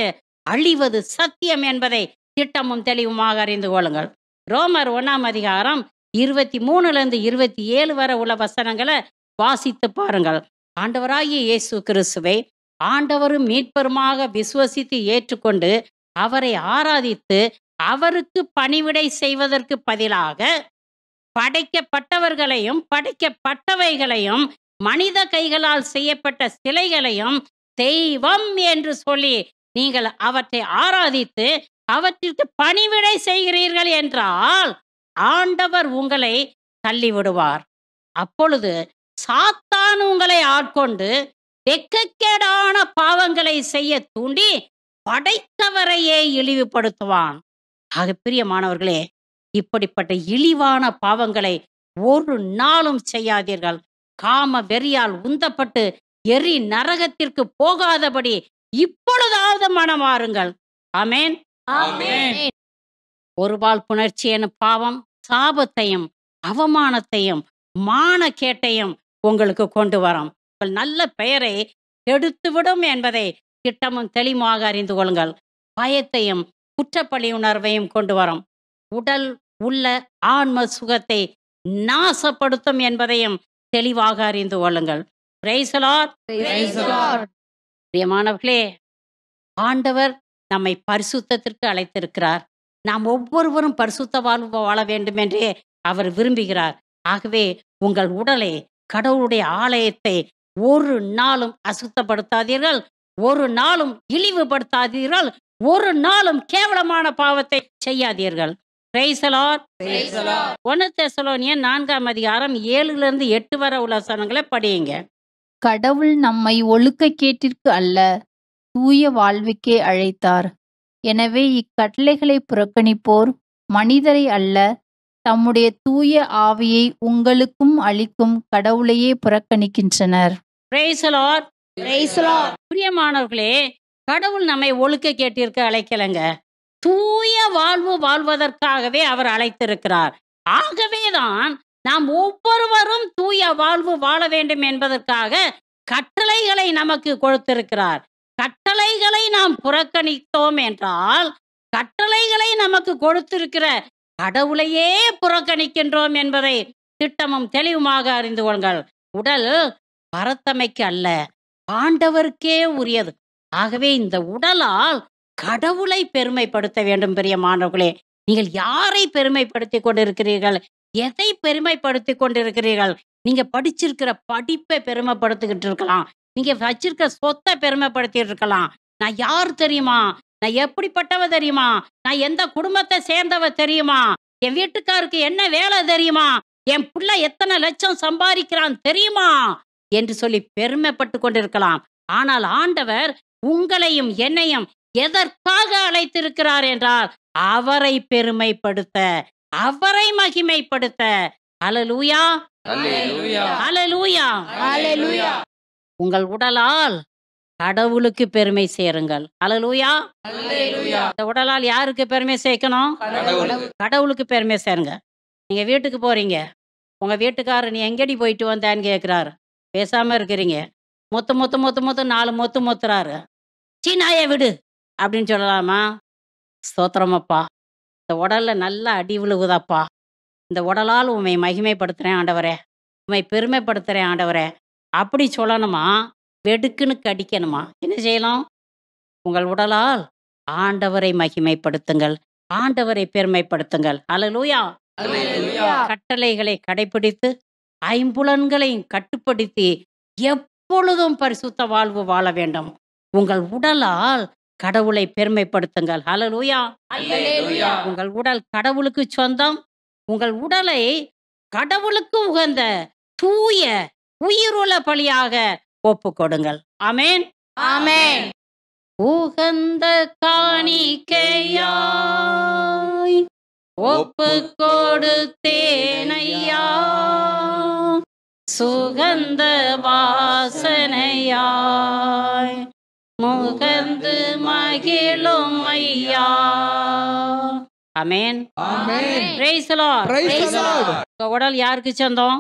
அழிவது சத்தியம் என்பதை திட்டமும் தெளிவுமாக அறிந்து கொள்ளுங்கள் ரோமர் ஒன்னாம் அதிகாரம் இருபத்தி மூணுலேருந்து இருபத்தி ஏழு வரை உள்ள வசனங்களை வாசித்து பாருங்கள் ஆண்டவராகிய இயேசு கிறிஸ்துவை ஆண்டவரும் மீட்பருமாக விசுவசித்து ஏற்றுக்கொண்டு அவரை ஆராதித்து அவருக்கு பணிவிடை செய்வதற்கு பதிலாக படைக்கப்பட்டவர்களையும் படைக்கப்பட்டவைகளையும் மனித கைகளால் செய்யப்பட்ட சிலைகளையும் தெய்வம் என்று சொல்லி நீங்கள் அவற்றை ஆராதித்து அவற்றிற்கு பணிவிடை செய்கிறீர்கள் என்றால் ஆண்டவர் உங்களை தள்ளிவிடுவார் அப்பொழுது சாத்தான் உங்களை ஆட்கொண்டு வெக்கக்கேடான பாவங்களை செய்ய தூண்டி படைத்தவரையே இழிவுபடுத்துவான் ஆக பிரியமானவர்களே இப்படிப்பட்ட இழிவான பாவங்களை ஒரு நாளும் செய்யாதீர்கள் காம வெறியால் உந்தப்பட்டு எரி நரகத்திற்கு போகாதபடி இப்பொழுதாவது மனமாறுங்கள் ஆமேன் ஒருபால் புணர்ச்சி என பாவம் சாபத்தையும் அவமானத்தையும் மான கேட்டையும் உங்களுக்கு கொண்டு வரும் உங்கள் நல்ல பெயரை கெடுத்துவிடும் என்பதை திட்டமும் தெளிவாக அறிந்து கொள்ளுங்கள் பயத்தையும் குற்றப்பழி உணர்வையும் கொண்டு வரும் உடல் உள்ள ஆன்ம சுகத்தை நாசப்படுத்தும் என்பதையும் தெளிவாக அறிந்து கொள்ளுங்கள் பிரியமானவர்களே ஆண்டவர் நம்மை பரிசுத்தத்திற்கு அழைத்திருக்கிறார் நாம் ஒவ்வொருவரும் பரிசுத்த வாழ்வு வாழ வேண்டும் என்றே அவர் விரும்புகிறார் ஆகவே உங்கள் உடலை கடவுளுடைய ஆலயத்தை ஒரு நாளும் அசுத்தப்படுத்தாதீர்கள் ஒரு நாளும் இழிவுபடுத்தாதீர்கள் ஒரு நாளும் கேவலமான பாவத்தை செய்யாதீர்கள் ஒன்னு நான்காம் அதிகாரம் ஏழுல இருந்து எட்டு வர உள்ள சனங்களை படியுங்க கடவுள் நம்மை ஒழுக்க கேட்டிற்கு அல்ல தூய வாழ்வுக்கே அழைத்தார் எனவே இக்கட்டளைகளை புறக்கணிப்போர் மனிதரை அல்ல தம்முடைய தூய ஆவியை உங்களுக்கும் அளிக்கும் கடவுளையே புறக்கணிக்கின்றனர் கடவுள் நம்மை ஒழுக்க கேட்டிருக்க அழைக்கலங்க தூய வாழ்வு வாழ்வதற்காகவே அவர் அழைத்திருக்கிறார் ஆகவேதான் நாம் ஒவ்வொருவரும் தூய வாழ்வு வாழ வேண்டும் என்பதற்காக கட்டளைகளை நமக்கு கொடுத்திருக்கிறார் கட்டளைகளை நாம் புறக்கணித்தோம் என்றால் கட்டளைகளை நமக்கு கொடுத்திருக்கிற கடவுளையே புறக்கணிக்கின்றோம் என்பதை திட்டமும் தெளிவுமாக அறிந்து கொள்ளுங்கள் உடல் பரத்தமைக்கு அல்ல ஆண்டவருக்கே உரியது ஆகவே இந்த உடலால் கடவுளை பெருமைப்படுத்த வேண்டும் பெரிய மாணவர்களே நீங்கள் யாரை பெருமைப்படுத்தி கொண்டிருக்கிறீர்கள் எதை பெருமைப்படுத்தி கொண்டிருக்கிறீர்கள் நீங்க படிச்சிருக்கிற படிப்பை பெருமைப்படுத்திக்கிட்டு இருக்கலாம் நீங்கள் வச்சிருக்க சொத்தை பெருமைப்படுத்திட்டு இருக்கலாம் நான் யார் தெரியுமா நான் எப்படிப்பட்டவ தெரியுமா நான் எந்த குடும்பத்தை சேர்ந்தவ தெரியுமா என் வீட்டுக்காருக்கு என்ன வேலை தெரியுமா என் புள்ள எத்தனை லட்சம் சம்பாதிக்கிறான் தெரியுமா என்று சொல்லி பெருமைப்பட்டு கொண்டிருக்கலாம் ஆனால் ஆண்டவர் உங்களையும் என்னையும் எதற்காக அழைத்திருக்கிறார் என்றால் அவரை பெருமைப்படுத்த அவரை மகிமைப்படுத்த அலலூயா அலலூயா அலலூயா உங்கள் உடலால் கடவுளுக்கு பெருமை சேருங்கள் அலலூயா இந்த உடலால் யாருக்கு பெருமை சேர்க்கணும் கடவுளுக்கு பெருமை சேருங்க நீங்க வீட்டுக்கு போறீங்க உங்க வீட்டுக்காரர் நீ எங்கடி போயிட்டு வந்தான்னு கேட்குறாரு பேசாம இருக்கிறீங்க மொத்து மொத்து மொத்து மொத்து நாலு மொத்து மொத்துறாரு சீனாய விடு அப்படின்னு சொல்லலாமா ஸ்தோத்திரமப்பா இந்த உடலில் நல்லா அடி விழுகுதாப்பா இந்த உடலால் உண்மை மகிமைப்படுத்துறேன் ஆண்டவரே உண்மை பெருமைப்படுத்துகிறேன் ஆண்டவரே அப்படி சொல்லணுமா வெடுக்குன்னு கடிக்கணுமா என்ன செய்யலாம் உங்கள் உடலால் ஆண்டவரை மகிமைப்படுத்துங்கள் ஆண்டவரை பெருமைப்படுத்துங்கள் அலலூயா கட்டளைகளை கடைபிடித்து ஐம்புலன்களையும் கட்டுப்படுத்தி எப்பொழுதும் பரிசுத்த வாழ்வு வாழ வேண்டும் உங்கள் உடலால் கடவுளை பெருமைப்படுத்துங்கள் அலலூயா உங்கள் உடல் கடவுளுக்கு சொந்தம் உங்கள் உடலை கடவுளுக்கு உகந்த தூய உயிருள்ள பழியாக ஒப்பு கொடுங்கள் அமேன் ஆமேன் உகந்த காணிக்கையாய் ஒப்பு கொடுத்தேனையா சுகந்த வாசனையாய் முகந்து மகிழும் ஐயா அமேன் அமேன் பிரைஸ் லார்ட் உடல் யாருக்கு சொந்தம்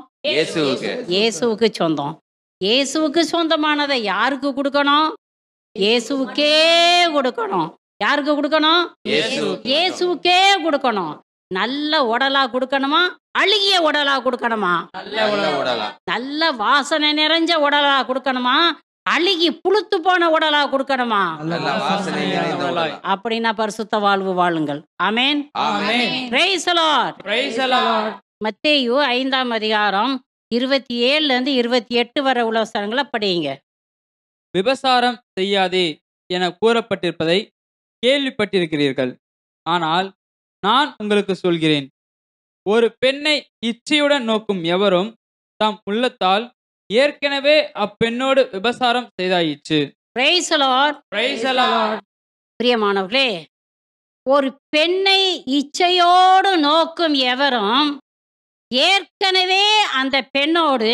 இயேசுவுக்கு சொந்தம் இயேசுவுக்கு சொந்தமானதை யாருக்கு கொடுக்கணும் இயேசுவுக்கே கொடுக்கணும் யாருக்கு கொடுக்கணும் இயேசுவுக்கே கொடுக்கணும் நல்ல உடலா கொடுக்கணுமா அழுகிய உடலா கொடுக்கணுமா நல்ல வாசனை நிறைஞ்ச உடலா கொடுக்கணுமா அழுகி புளுத்து போன உடலா கொடுக்கணுமா அப்படின்னா பரிசுத்த வாழ்வு வாழுங்கள் அமேன் மத்தேயு ஐந்தாம் அதிகாரம் இருபத்தி ஏழுலேருந்து இருபத்தி எட்டு வர உள்ள வசனங்களை படியுங்க விபசாரம் செய்யாதே என கூறப்பட்டிருப்பதை கேள்விப்பட்டிருக்கிறீர்கள் ஆனால் நான் உங்களுக்கு சொல்கிறேன் ஒரு பெண்ணை இச்சையுடன் நோக்கும் எவரும் தம் உள்ளத்தால் ஏற்கனவே அப்பெண்ணோடு விபசாரம் செய்தாயிற்று பிரியமானவர்களே ஒரு பெண்ணை இச்சையோடு நோக்கும் எவரும் ஏற்கனவே அந்த பெண்ணோடு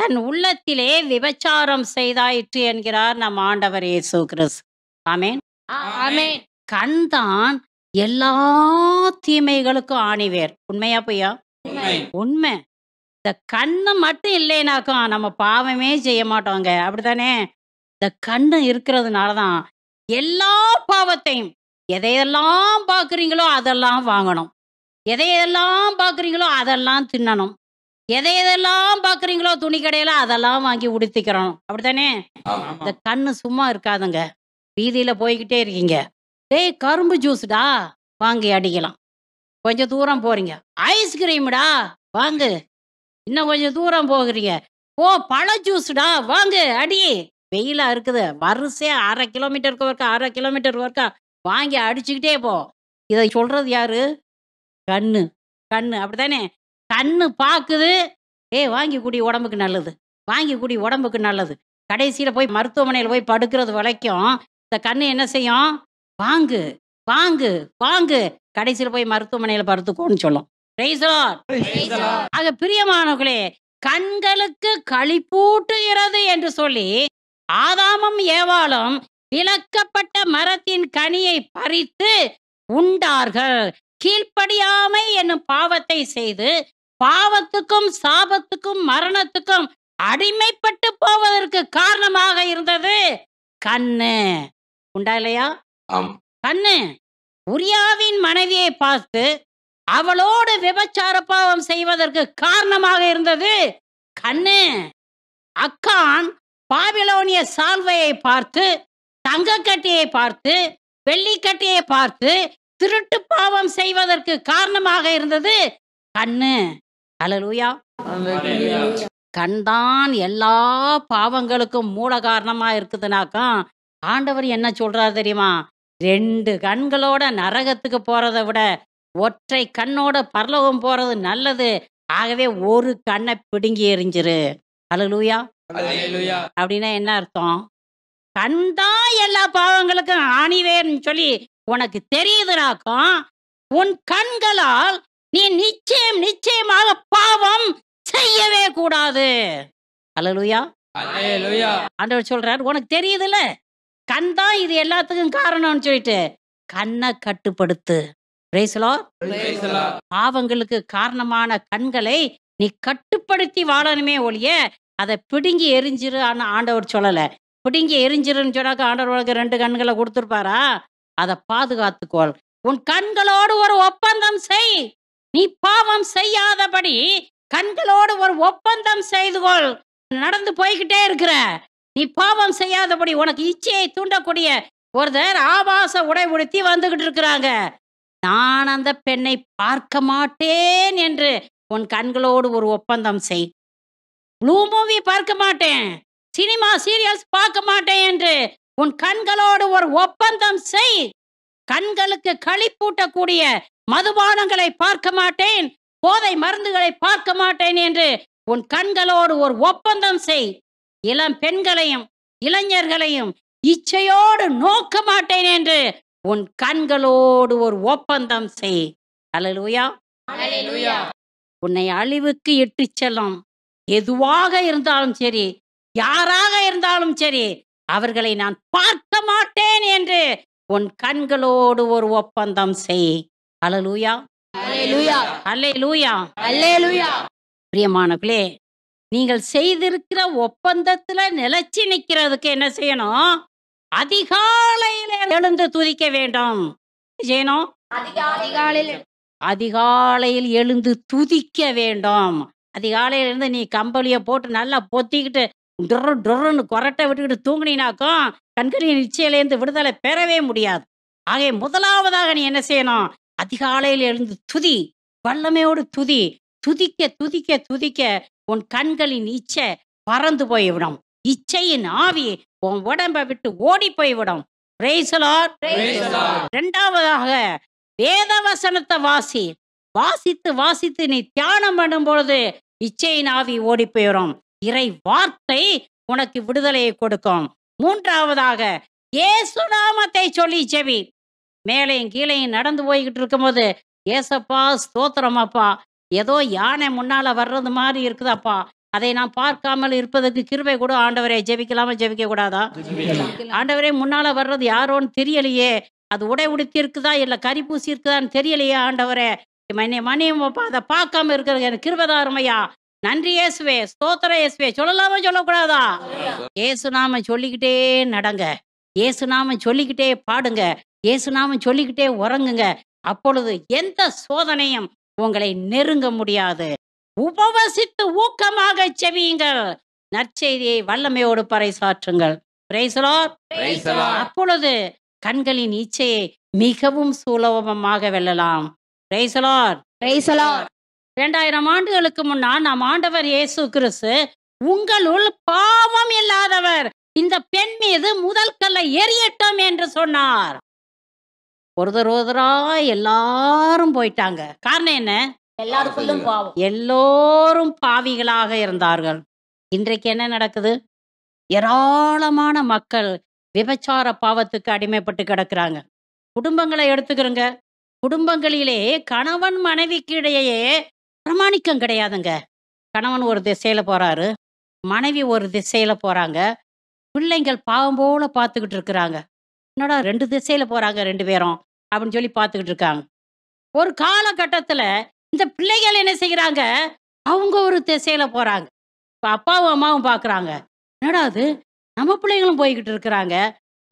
தன் உள்ளத்திலே விபச்சாரம் செய்தாயிற்று என்கிறார் நம் ஆண்டவர் இயேசு கிறிஸ்து ஆமேன் கண் தான் எல்லா தீமைகளுக்கும் ஆணிவேர் உண்மையா பொய்யா உண்மை இந்த கண்ணு மட்டும் இல்லைனாக்கா நம்ம பாவமே செய்ய மாட்டோங்க அப்படித்தானே இந்த கண்ணு இருக்கிறதுனால தான் எல்லா பாவத்தையும் எதையெல்லாம் பார்க்குறீங்களோ அதெல்லாம் வாங்கணும் எதையெல்லாம் பார்க்குறீங்களோ அதெல்லாம் தின்னணும் எதை எதெல்லாம் பார்க்குறீங்களோ துணி கடையில் அதெல்லாம் வாங்கி உடுத்திக்கிறோம் அப்படித்தானே இந்த கண்ணு சும்மா இருக்காதுங்க வீதியில் போய்கிட்டே இருக்கீங்க டேய் கரும்பு ஜூஸ்டா வாங்கி அடிக்கலாம் கொஞ்சம் தூரம் போகிறீங்க ஐஸ்கிரீம்டா வாங்கு இன்னும் கொஞ்சம் தூரம் போகிறீங்க ஓ பழ ஜூஸ்டா வாங்கு அடி வெயிலாக இருக்குது வரிசையாக அரை கிலோமீட்டருக்கு ஒருக்கா அரை கிலோமீட்டர் ஒருக்கா வாங்கி அடிச்சுக்கிட்டே போ இதை சொல்கிறது யாரு கண்ணு கண்ணு அப்படித்தானே கண்ணு பார்க்குது ஏ வாங்கி குடி உடம்புக்கு நல்லது வாங்கி குடி உடம்புக்கு நல்லது கடைசியில் போய் மருத்துவமனையில் போய் படுக்கிறது வரைக்கும் இந்த கண்ணு என்ன செய்யும் வாங்கு வாங்கு வாங்கு கடைசியில் போய் மருத்துவமனையில் படுத்துக்கோன்னு சொல்லும் ஆக பிரியமானவர்களே கண்களுக்கு களிப்பூட்டுகிறது என்று சொல்லி ஆதாமம் ஏவாளும் விளக்கப்பட்ட மரத்தின் கனியை பறித்து உண்டார்கள் கீழ்ப்படியாமை என்னும் பாவத்தை செய்து பாவத்துக்கும் சாபத்துக்கும் மரணத்துக்கும் அடிமைப்பட்டு போவதற்கு காரணமாக இருந்தது கண்ணு உண்டா இல்லையா கண்ணு உரியாவின் மனைவியை பார்த்து அவளோடு விபச்சார பாவம் செய்வதற்கு காரணமாக இருந்தது கண்ணு அக்கான் பாபிலோனிய சால்வையை பார்த்து கட்டியை பார்த்து வெள்ளிக்கட்டியை பார்த்து திருட்டு பாவம் செய்வதற்கு காரணமாக இருந்தது கண்ணு அலலூயா கண்தான் எல்லா பாவங்களுக்கும் மூல காரணமா இருக்குதுனாக்கா ஆண்டவர் என்ன சொல்றாரு தெரியுமா ரெண்டு கண்களோட நரகத்துக்கு போறதை விட ஒற்றை கண்ணோட பரலோகம் போறது நல்லது ஆகவே ஒரு கண்ணை பிடுங்கி எரிஞ்சிரு அலலூயா அப்படின்னா என்ன அர்த்தம் கண் தான் எல்லா பாவங்களுக்கும் ஆணிவேன்னு சொல்லி உனக்கு தெரியுதுனாக்கும் உன் கண்களால் நீ நிச்சயம் நிச்சயமாக பாவம் செய்யவே கூடாது அலலுயா ஆண்டவர் சொல்றாரு உனக்கு தெரியுதுல்ல கண் தான் இது எல்லாத்துக்கும் காரணம்னு சொல்லிட்டு கண்ணை கட்டுப்படுத்து பாவங்களுக்கு காரணமான கண்களை நீ கட்டுப்படுத்தி வாழணுமே ஒழிய அதை பிடுங்கி எரிஞ்சிரு ஆண்டவர் சொல்லலை பிடுங்கி எரிஞ்சிருன்னு சொன்னாக்க ஆண்டவர் உனக்கு ரெண்டு கண்களை கொடுத்துருப்பாரா அதை பாதுகாத்துக்கொள் உன் கண்களோடு ஒரு ஒப்பந்தம் செய் நீ பாவம் செய்யாதபடி கண்களோடு ஒரு ஒப்பந்தம் செய்து கொள் நடந்து போய்கிட்டே இருக்கிற நீ பாவம் செய்யாதபடி உனக்கு இச்சையை தூண்டக்கூடிய ஒருத்தர் ஆபாச உடை உடுத்தி வந்துகிட்டு இருக்கிறாங்க நான் அந்த பெண்ணை பார்க்க மாட்டேன் என்று உன் கண்களோடு ஒரு ஒப்பந்தம் செய் ப்ளூ மூவி பார்க்க மாட்டேன் சினிமா சீரியல்ஸ் பார்க்க மாட்டேன் என்று உன் கண்களோடு ஒரு ஒப்பந்தம் செய் கண்களுக்கு களிப்பூட்டக்கூடிய மதுபானங்களை பார்க்க மாட்டேன் போதை மருந்துகளை பார்க்க மாட்டேன் என்று உன் கண்களோடு ஒரு ஒப்பந்தம் செய் இளம் பெண்களையும் இளைஞர்களையும் இச்சையோடு நோக்க மாட்டேன் என்று உன் கண்களோடு ஒரு ஒப்பந்தம் செய் அலலுயா உன்னை அழிவுக்கு இட்டு செல்லும் எதுவாக இருந்தாலும் சரி யாராக இருந்தாலும் சரி அவர்களை நான் பார்க்க மாட்டேன் என்று உன் கண்களோடு ஒரு ஒப்பந்தம் செய் அலலூயா பிரியமானவர்களே நீங்கள் செய்திருக்கிற ஒப்பந்தத்துல நிலச்சி நிக்கிறதுக்கு என்ன செய்யணும் அதிகாலையில எழுந்து துதிக்க வேண்டும் செய்யணும் அதிகாலையில் எழுந்து துதிக்க வேண்டும் அதிகாலையில இருந்து நீ கம்பளிய போட்டு நல்லா பொத்திக்கிட்டு டொரு டொருன்னு கொரட்டை விட்டுக்கிட்டு தூங்கினீனாக்கும் கண்கணி நிச்சயிலேருந்து விடுதலை பெறவே முடியாது ஆகிய முதலாவதாக நீ என்ன செய்யணும் அதிகாலையில் எழுந்து துதி வல்லமையோடு துதி துதிக்க துதிக்க துதிக்க உன் கண்களின் இச்சை பறந்து போய்விடும் இச்சையின் ஆவி உன் உடம்பை விட்டு ஓடி போய்விடும் இரண்டாவதாக வேத வசனத்தை வாசி வாசித்து வாசித்து நீ தியானம் பண்ணும் பொழுது இச்சையின் ஆவி ஓடி போயிடும் இறை வார்த்தை உனக்கு விடுதலையை கொடுக்கும் மூன்றாவதாக ஏசு நாமத்தை சொல்லி செவி மேலையும் கீழையும் நடந்து போய்கிட்டு இருக்கும்போது ஏசப்பா ஸ்தோத்திரமாப்பா ஏதோ யானை முன்னால வர்றது மாதிரி இருக்குதாப்பா அதை நான் பார்க்காமல் இருப்பதற்கு கிருபை கூட ஆண்டவரை ஜெபிக்கலாமா ஜெபிக்க கூடாதா ஆண்டவரே முன்னால வர்றது யாரோன்னு தெரியலையே அது உடை உடுத்தி இருக்குதா இல்லை கறி பூசி இருக்குதான்னு தெரியலையே ஆண்டவரே மணி அதை பார்க்காம இருக்கிறது எனக்கு கிருபதாருமையா நன்றி இயேசுவே ஸ்தோத்திர இயேசுவே சொல்லலாமா சொல்லக்கூடாதா இயேசு நாம சொல்லிக்கிட்டே நடங்க இயேசு நாம சொல்லிக்கிட்டே பாடுங்க இயேசு நாம சொல்லிக்கிட்டே உறங்குங்க அப்பொழுது எந்த சோதனையும் உங்களை நெருங்க முடியாது உபவசித்து ஊக்கமாக செவியுங்கள் நற்செய்தியை வல்லமையோடு பறைசாற்றுங்கள் அப்பொழுது கண்களின் இச்சையை மிகவும் சுலபமாக வெல்லலாம் பிரைசலார் பிரைசலார் இரண்டாயிரம் ஆண்டுகளுக்கு முன்னா நம் ஆண்டவர் இயேசு கிறிஸ்து உங்களுள் பாவம் இல்லாதவர் இந்த பெண் மீது முதல் கல்லை எரியட்டும் என்று சொன்னார் ஒருதர் ஒருதரா எல்லாரும் போயிட்டாங்க காரணம் என்ன எல்லாருக்குள்ளும் பாவம் எல்லோரும் பாவிகளாக இருந்தார்கள் இன்றைக்கு என்ன நடக்குது ஏராளமான மக்கள் விபச்சார பாவத்துக்கு அடிமைப்பட்டு கிடக்குறாங்க குடும்பங்களை எடுத்துக்கிறோங்க குடும்பங்களிலே கணவன் மனைவிக்கு இடையே பிரமாணிக்கம் கிடையாதுங்க கணவன் ஒரு திசையில் போகிறாரு மனைவி ஒரு திசையில் போகிறாங்க பிள்ளைங்கள் பாவம் போல பார்த்துக்கிட்டு இருக்கிறாங்க என்னடா ரெண்டு திசையில் போகிறாங்க ரெண்டு பேரும் அப்படின்னு சொல்லி பார்த்துக்கிட்டு இருக்காங்க ஒரு காலகட்டத்தில் இந்த பிள்ளைகள் என்ன செய்கிறாங்க அவங்க ஒரு திசையில் போகிறாங்க இப்போ அப்பாவும் அம்மாவும் பார்க்குறாங்க என்னடா அது நம்ம பிள்ளைங்களும் போய்கிட்டு இருக்கிறாங்க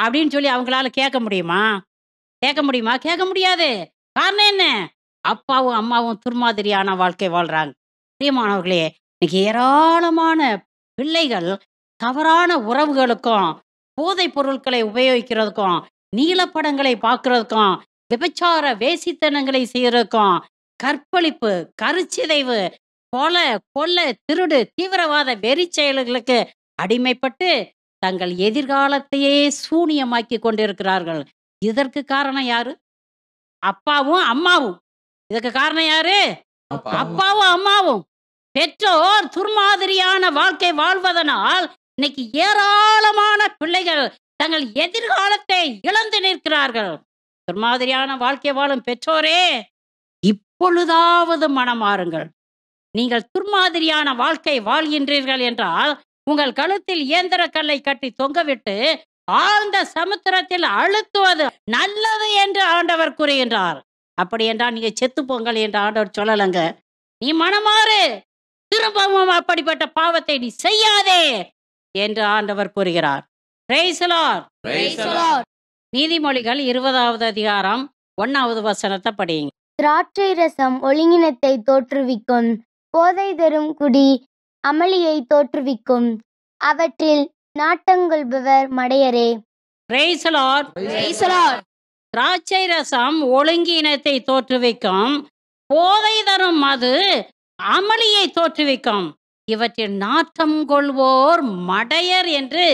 அப்படின்னு சொல்லி அவங்களால கேட்க முடியுமா கேட்க முடியுமா கேட்க முடியாது காரணம் என்ன அப்பாவும் அம்மாவும் துர்மாதிரியான வாழ்க்கை வாழ்றாங்க பிரியமானவர்களே இன்னைக்கு ஏராளமான பிள்ளைகள் தவறான உறவுகளுக்கும் போதைப் பொருட்களை உபயோகிக்கிறதுக்கும் நீலப்படங்களை பார்க்கறதுக்கும் விபச்சார வேசித்தனங்களை செய்யறதுக்கும் கற்பழிப்பு கருச்சிதைவு கொலை கொள்ளை திருடு தீவிரவாத வெறி செயல்களுக்கு அடிமைப்பட்டு தங்கள் எதிர்காலத்தையே சூனியமாக்கி கொண்டிருக்கிறார்கள் இதற்கு காரணம் யாரு அப்பாவும் அம்மாவும் இதுக்கு காரணம் யாரு அப்பாவும் அம்மாவும் பெற்றோர் துர்மாதிரியான வாழ்க்கை வாழ்வதனால் இன்னைக்கு ஏராளமான பிள்ளைகள் தங்கள் எதிர்காலத்தை இழந்து நிற்கிறார்கள் துர்மாதிரியான வாழ்க்கை வாழும் பெற்றோரே இப்பொழுதாவது மனமாறுங்கள் நீங்கள் துர்மாதிரியான வாழ்க்கை வாழ்கின்றீர்கள் என்றால் உங்கள் கழுத்தில் இயந்திர கல்லை கட்டி தொங்கவிட்டு ஆழ்ந்த சமுத்திரத்தில் அழுத்துவது நல்லது என்று ஆண்டவர் கூறுகின்றார் அப்படி என்றால் நீங்கள் செத்து போங்கள் என்று ஆண்டவர் சொல்லலங்க நீ மனமாறு திரும்பவும் அப்படிப்பட்ட பாவத்தை நீ செய்யாதே என்று ஆண்டவர் கூறுகிறார் நீதிமொழிகள் இருபதாவது அதிகாரம் ஒன்னாவது வசனத்தை படியுங்க திராட்சை ரசம் ஒழுங்கினத்தை தோற்றுவிக்கும் போதை தரும் குடி அமளியை தோற்றுவிக்கும் அவற்றில் நாட்டங்கொள்பவர் மடையரே திராட்சை ரசம் ஒழுங்கீனத்தை தோற்றுவிக்கும் போதை தரும் மது அமளியை தோற்றுவிக்கும் இவற்றில் நாட்டம் கொள்வோர் மடையர் என்று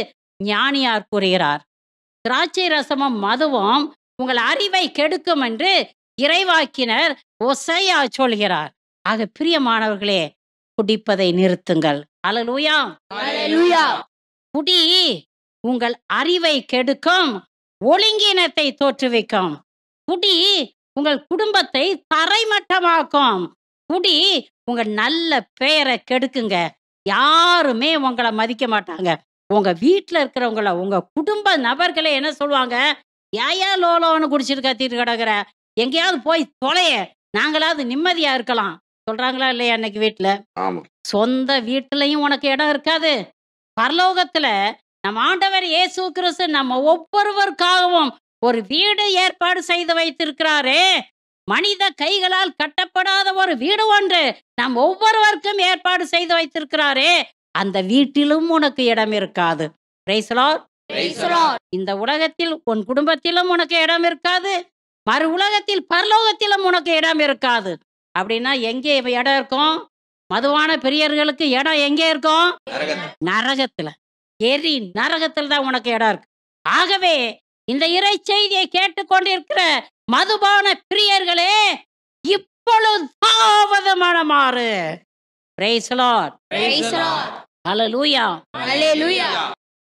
ஞானியார் கூறுகிறார் திராட்சை ரசமும் மதுவும் உங்கள் அறிவை கெடுக்கும் என்று இறைவாக்கினர் ஒசையா சொல்கிறார் ஆக பிரியமானவர்களே குடிப்பதை நிறுத்துங்கள் அலலூயா குடி உங்கள் அறிவை கெடுக்கும் ஒழுங்கினத்தை தோற்றுவிக்கும் குடி உங்கள் குடும்பத்தை தரைமட்டமாக்கும் குடி உங்க நல்ல பெயரை கெடுக்குங்க யாருமே உங்களை மதிக்க மாட்டாங்க உங்க வீட்டில் இருக்கிறவங்கள உங்க குடும்ப நபர்களே என்ன சொல்லுவாங்க ஏயா லோலோன்னு குடிச்சிட்டு கத்திட்டு கிடக்குற எங்கேயாவது போய் தொலைய நாங்களாவது நிம்மதியா இருக்கலாம் சொல்றாங்களா இல்லையா அன்னைக்கு வீட்டுல சொந்த வீட்டுலயும் உனக்கு இடம் இருக்காது பரலோகத்துல நம் ஆண்டவர் இயேசு கிறிஸ்து நம்ம ஒவ்வொருவருக்காகவும் ஒரு வீடு ஏற்பாடு செய்து வைத்திருக்கிறாரே மனித கைகளால் கட்டப்படாத ஒரு வீடு ஒன்று நம் ஒவ்வொருவருக்கும் ஏற்பாடு செய்து வைத்திருக்கிறாரே அந்த வீட்டிலும் உனக்கு இடம் இருக்காது இந்த உலகத்தில் உன் குடும்பத்திலும் உனக்கு இடம் இருக்காது மறு உலகத்தில் பரலோகத்திலும் உனக்கு இடம் இருக்காது அப்படின்னா எங்கே இடம் இருக்கும் மதுவான பெரியர்களுக்கு இடம் எங்கே இருக்கும் நரகத்துல எரி நரகத்தில் தான் உனக்கு இடம் இருக்கு ஆகவே இந்த இறை செய்தியை கேட்டுக்கொண்டிருக்கிற மதுபான பிரியர்களே இப்பொழுது தாவதமானமாறு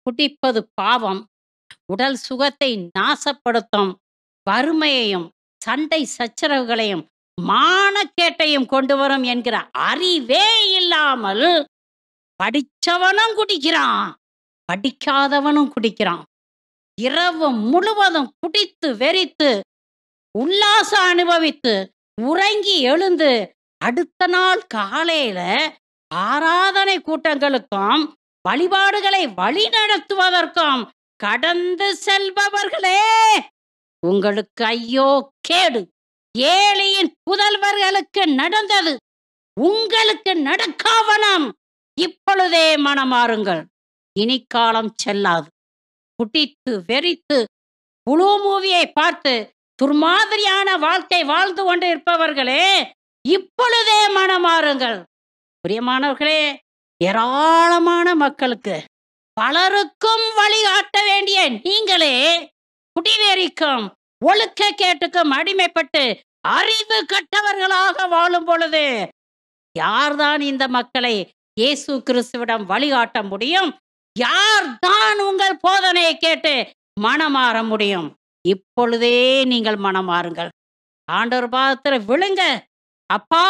குடிப்பது பாவம் உடல் சுகத்தை நாசப்படுத்தும் வறுமையையும் சண்டை சச்சரவுகளையும் மானக்கேட்டையும் கொண்டு வரும் என்கிற அறிவே இல்லாமல் படிச்சவனும் குடிக்கிறான் படிக்காதவனும் குடிக்கிறான் இரவு முழுவதும் குடித்து வெறித்து உல்லாசம் அனுபவித்து உறங்கி எழுந்து அடுத்த நாள் காலையில ஆராதனை கூட்டங்களுக்கும் வழிபாடுகளை வழி நடத்துவதற்கும் கடந்து செல்பவர்களே உங்களுக்கு ஐயோ கேடு ஏழையின் புதல்வர்களுக்கு நடந்தது உங்களுக்கு நடக்காவனம் இப்பொழுதே மனமாறுங்கள் இனிக்காலம் செல்லாது குட்டித்து வெறித்து புழு மூவியை பார்த்து துர்மாதிரியான வாழ்க்கை வாழ்ந்து கொண்டு இருப்பவர்களே இப்பொழுதே மனமாறுங்கள் பிரியமானவர்களே ஏராளமான மக்களுக்கு பலருக்கும் வழிகாட்ட வேண்டிய நீங்களே குடிவெறிக்கும் ஒழுக்க கேட்டுக்கும் அடிமைப்பட்டு அறிவு கட்டவர்களாக வாழும் பொழுது யார்தான் இந்த மக்களை இயேசு கிறிஸ்துவிடம் வழிகாட்ட முடியும் யார் தான் உங்கள் போதனையை கேட்டு மனமாற முடியும் இப்பொழுதே நீங்கள் மனமாறுங்கள் ஆண்டவர் பாதத்துல விழுங்க அப்பா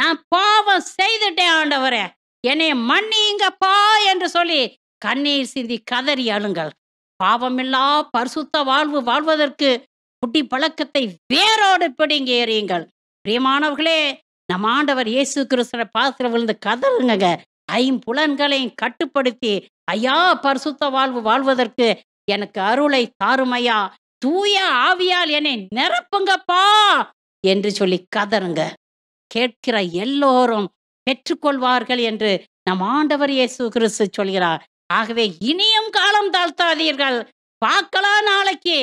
நான் பாவம் செய்துட்டேன் ஆண்டவரே என்னை மன்னிங்கப்பா என்று சொல்லி கண்ணீர் சிந்தி கதறி அழுங்கள் பாவமில்லா பரிசுத்த வாழ்வு வாழ்வதற்கு குட்டி பழக்கத்தை வேரோடு பிடிங்க ஏறியுங்கள் பிரியமானவர்களே நம்ம ஆண்டவர் இயேசு கிறிஸ்துவ பாத்திரம் விழுந்து கதறுங்க ஐம்புலன்களையும் கட்டுப்படுத்தி ஐயா பரிசுத்த வாழ்வு வாழ்வதற்கு எனக்கு அருளை தாருமையா தூய ஆவியால் என்னை நிரப்புங்கப்பா என்று சொல்லி கதருங்க கேட்கிற எல்லோரும் பெற்றுக்கொள்வார்கள் என்று நம் ஆண்டவர் இயேசு கிறிஸ்து சொல்கிறார் ஆகவே இனியும் காலம் தாழ்த்தாதீர்கள் பார்க்கலாம் நாளைக்கு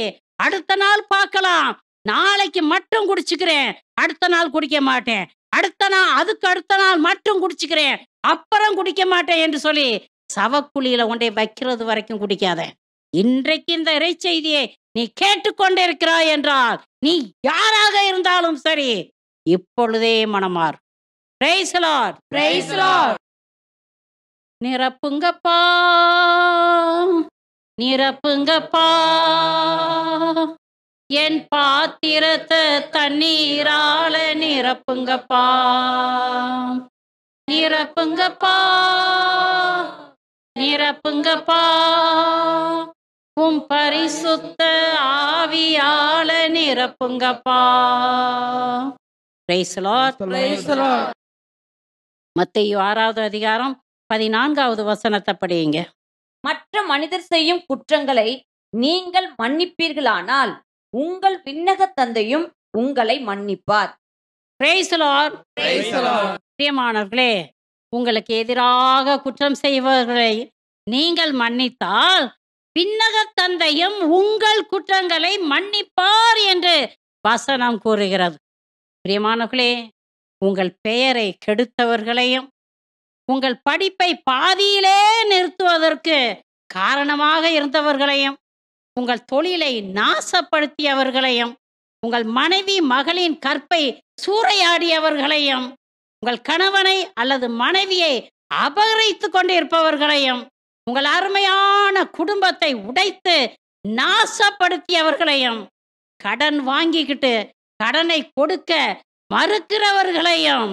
அடுத்த நாள் பார்க்கலாம் நாளைக்கு மட்டும் குடிச்சுக்கிறேன் அடுத்த நாள் குடிக்க மாட்டேன் அடுத்த நாள் அதுக்கு அடுத்த நாள் மட்டும் குடிச்சுக்கிறேன் அப்புறம் குடிக்க மாட்டேன் என்று சொல்லி சவக்குழியில ஒன்றை வைக்கிறது வரைக்கும் குடிக்காத இன்றைக்கு இந்த இறைச்செய்தியை நீ கேட்டுக்கொண்டே இருக்கிறாய் என்றால் நீ யாராக இருந்தாலும் சரி இப்பொழுதே மனமார் நிரப்புங்கப்பா நிரப்புங்கப்பா என் பாத்திரத்தை தண்ணீரால நிரப்புங்கப்பா நிரப்புங்கப்பா நிரப்புங்கப்பா உம் பரிசுத்த ஆவியால நிரப்புங்கப்பா மத்தையு ஆறாவது அதிகாரம் பதினான்காவது வசனத்தை படியுங்க மற்ற மனிதர் செய்யும் குற்றங்களை நீங்கள் மன்னிப்பீர்களானால் உங்கள் விண்ணக தந்தையும் உங்களை மன்னிப்பார் பிரியமானவர்களே உங்களுக்கு எதிராக குற்றம் செய்வர்களை நீங்கள் மன்னித்தால் பின்னக தந்தையும் உங்கள் குற்றங்களை மன்னிப்பார் என்று வசனம் கூறுகிறது பிரியமானவர்களே உங்கள் பெயரை கெடுத்தவர்களையும் உங்கள் படிப்பை பாதியிலே நிறுத்துவதற்கு காரணமாக இருந்தவர்களையும் உங்கள் தொழிலை நாசப்படுத்தியவர்களையும் உங்கள் மனைவி மகளின் கற்பை சூறையாடியவர்களையும் உங்கள் கணவனை அல்லது மனைவியை அபகரித்து கொண்டு இருப்பவர்களையும் உங்கள் அருமையான குடும்பத்தை உடைத்து நாசப்படுத்தியவர்களையும் கடன் வாங்கிக்கிட்டு கடனை கொடுக்க மறுக்கிறவர்களையும்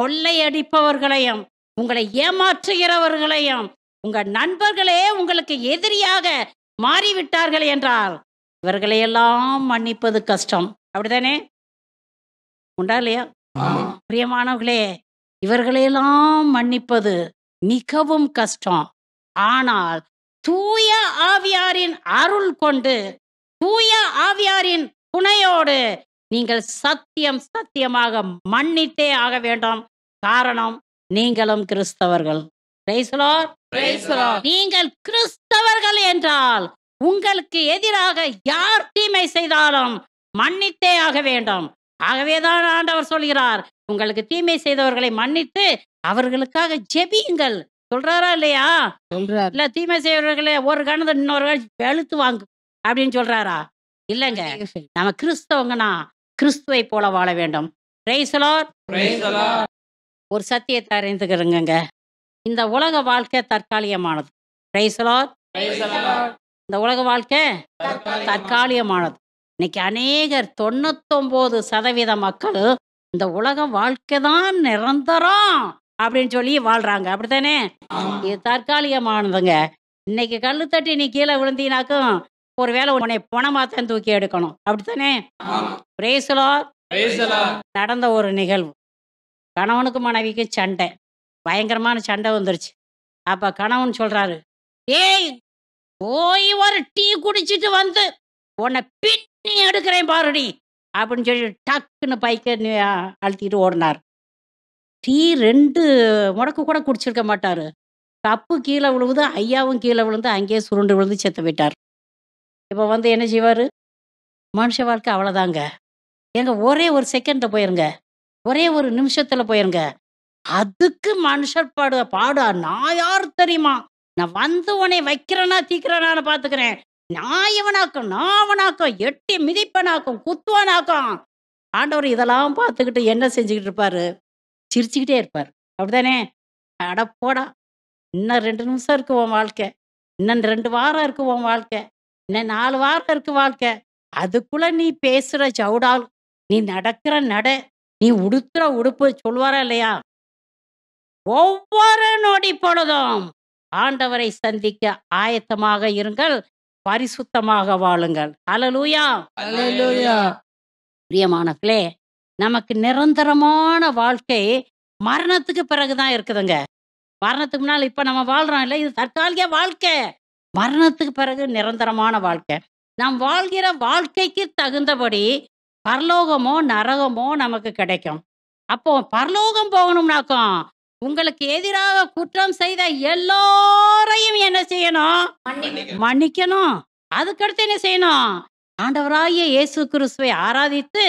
கொள்ளையடிப்பவர்களையும் உங்களை ஏமாற்றுகிறவர்களையும் உங்கள் நண்பர்களே உங்களுக்கு எதிரியாக மாறிவிட்டார்கள் என்றால் இவர்களையெல்லாம் மன்னிப்பது கஷ்டம் அப்படிதானே உண்டா இல்லையா பிரியமானவர்களே இவர்களையெல்லாம் மன்னிப்பது மிகவும் கஷ்டம் ஆனால் தூய ஆவியாரின் அருள் கொண்டு தூய ஆவியாரின் துணையோடு நீங்கள் சத்தியம் சத்தியமாக மன்னித்தே ஆக வேண்டும் காரணம் நீங்களும் கிறிஸ்தவர்கள் நீங்கள் கிறிஸ்தவர்கள் என்றால் உங்களுக்கு எதிராக யார் தீமை செய்தாலும் மன்னித்தே ஆக வேண்டும் ஆகவேதான் ஆண்டவர் சொல்கிறார் உங்களுக்கு தீமை செய்தவர்களை மன்னித்து அவர்களுக்காக ஜெபியுங்கள் சொல்றாரா இல்லையா சொல்றாரு இல்ல தீமை செய்வர்களை ஒரு கணத்தை இன்னொரு எழுத்து வாங்கு அப்படின்னு சொல்றாரா இல்லைங்க நம்ம கிறிஸ்தவங்கனா கிறிஸ்துவை போல வாழ வேண்டும் ஒரு சத்தியத்தை அறிந்துக்கிறங்க இந்த உலக வாழ்க்கை தற்காலிகமானது இந்த உலக வாழ்க்கை தற்காலிகமானது இன்னைக்கு அநேகர் தொண்ணூத்தொன்பது சதவீத மக்கள் இந்த உலகம் வாழ்க்கை தான் நிரந்தரம் அப்படின்னு சொல்லி வாழ்றாங்க அப்படித்தானே இது தற்காலிகமானதுங்க இன்னைக்கு கல்லு தட்டி நீ கீழே விழுந்தீனாக்கும் ஒரு வேலை உன்னை பணமாத்தான் தூக்கி எடுக்கணும் அப்படித்தானே பிரேசலோ நடந்த ஒரு நிகழ்வு கணவனுக்கு மனைவிக்கு சண்டை பயங்கரமான சண்டை வந்துருச்சு அப்ப கணவன் சொல்றாரு ஏய் போய் ஒரு டீ குடிச்சிட்டு வந்து உன்னை பின்னி எடுக்கிறேன் பாருடி அப்படின்னு சொல்லி டக்குன்னு பைக்கை அழுத்திட்டு ஓடினார் டீ ரெண்டு முடக்கு கூட குடிச்சிருக்க மாட்டார் கப்பு கீழே விழுவுது ஐயாவும் கீழே விழுந்து அங்கேயே சுருண்டு விழுந்து செத்து போயிட்டார் இப்போ வந்து என்ன செய்வார் மனுஷ வாழ்க்கை அவ்வளோதாங்க எங்க ஒரே ஒரு செகண்டில் போயிருங்க ஒரே ஒரு நிமிஷத்தில் போயிருங்க அதுக்கு மனுஷர் பாடு பாடு நான் யார் தெரியுமா நான் வந்து உனே வைக்கிறேன்னா தீக்கிறேனான்னு பார்த்துக்கிறேன் நான் இவனாக்கும் நான் எட்டி மிதிப்பனாக்கும் குத்துவானாக்கும் ஆண்டவர் இதெல்லாம் பார்த்துக்கிட்டு என்ன செஞ்சுக்கிட்டு இருப்பாரு சிரிச்சுக்கிட்டே இருப்பார் அப்படிதானே அட போடா இன்னும் ரெண்டு நிமிஷம் இருக்கு உன் வாழ்க்கை இன்னும் ரெண்டு வாரம் இருக்கு உன் வாழ்க்கை இன்னும் நாலு வாரம் இருக்கு வாழ்க்கை அதுக்குள்ள நீ பேசுற சவுடால் நீ நடக்கிற நட நீ உடுத்துற உடுப்பு சொல்லுவாரா இல்லையா ஒவ்வொரு நொடி பொழுதும் ஆண்டவரை சந்திக்க ஆயத்தமாக இருங்கள் பரிசுத்தமாக வாழுங்கள் அலலூயா பிரியமானவர்களே நமக்கு நிரந்தரமான வாழ்க்கை மரணத்துக்கு பிறகுதான் இருக்குதுங்க மரணத்துக்கு முன்னால் இப்போ நம்ம வாழ்கிறோம் இல்லை இது தற்காலிக வாழ்க்கை மரணத்துக்கு பிறகு நிரந்தரமான வாழ்க்கை நாம் வாழ்கிற வாழ்க்கைக்கு தகுந்தபடி பரலோகமோ நரகமோ நமக்கு கிடைக்கும் அப்போ பரலோகம் போகணும்னாக்கும் உங்களுக்கு எதிராக குற்றம் செய்த எல்லோரையும் என்ன செய்யணும் மன்னிக்கணும் அதுக்கடுத்து என்ன செய்யணும் ஆண்டவராகிய இயேசு கிறிஸ்துவை ஆராதித்து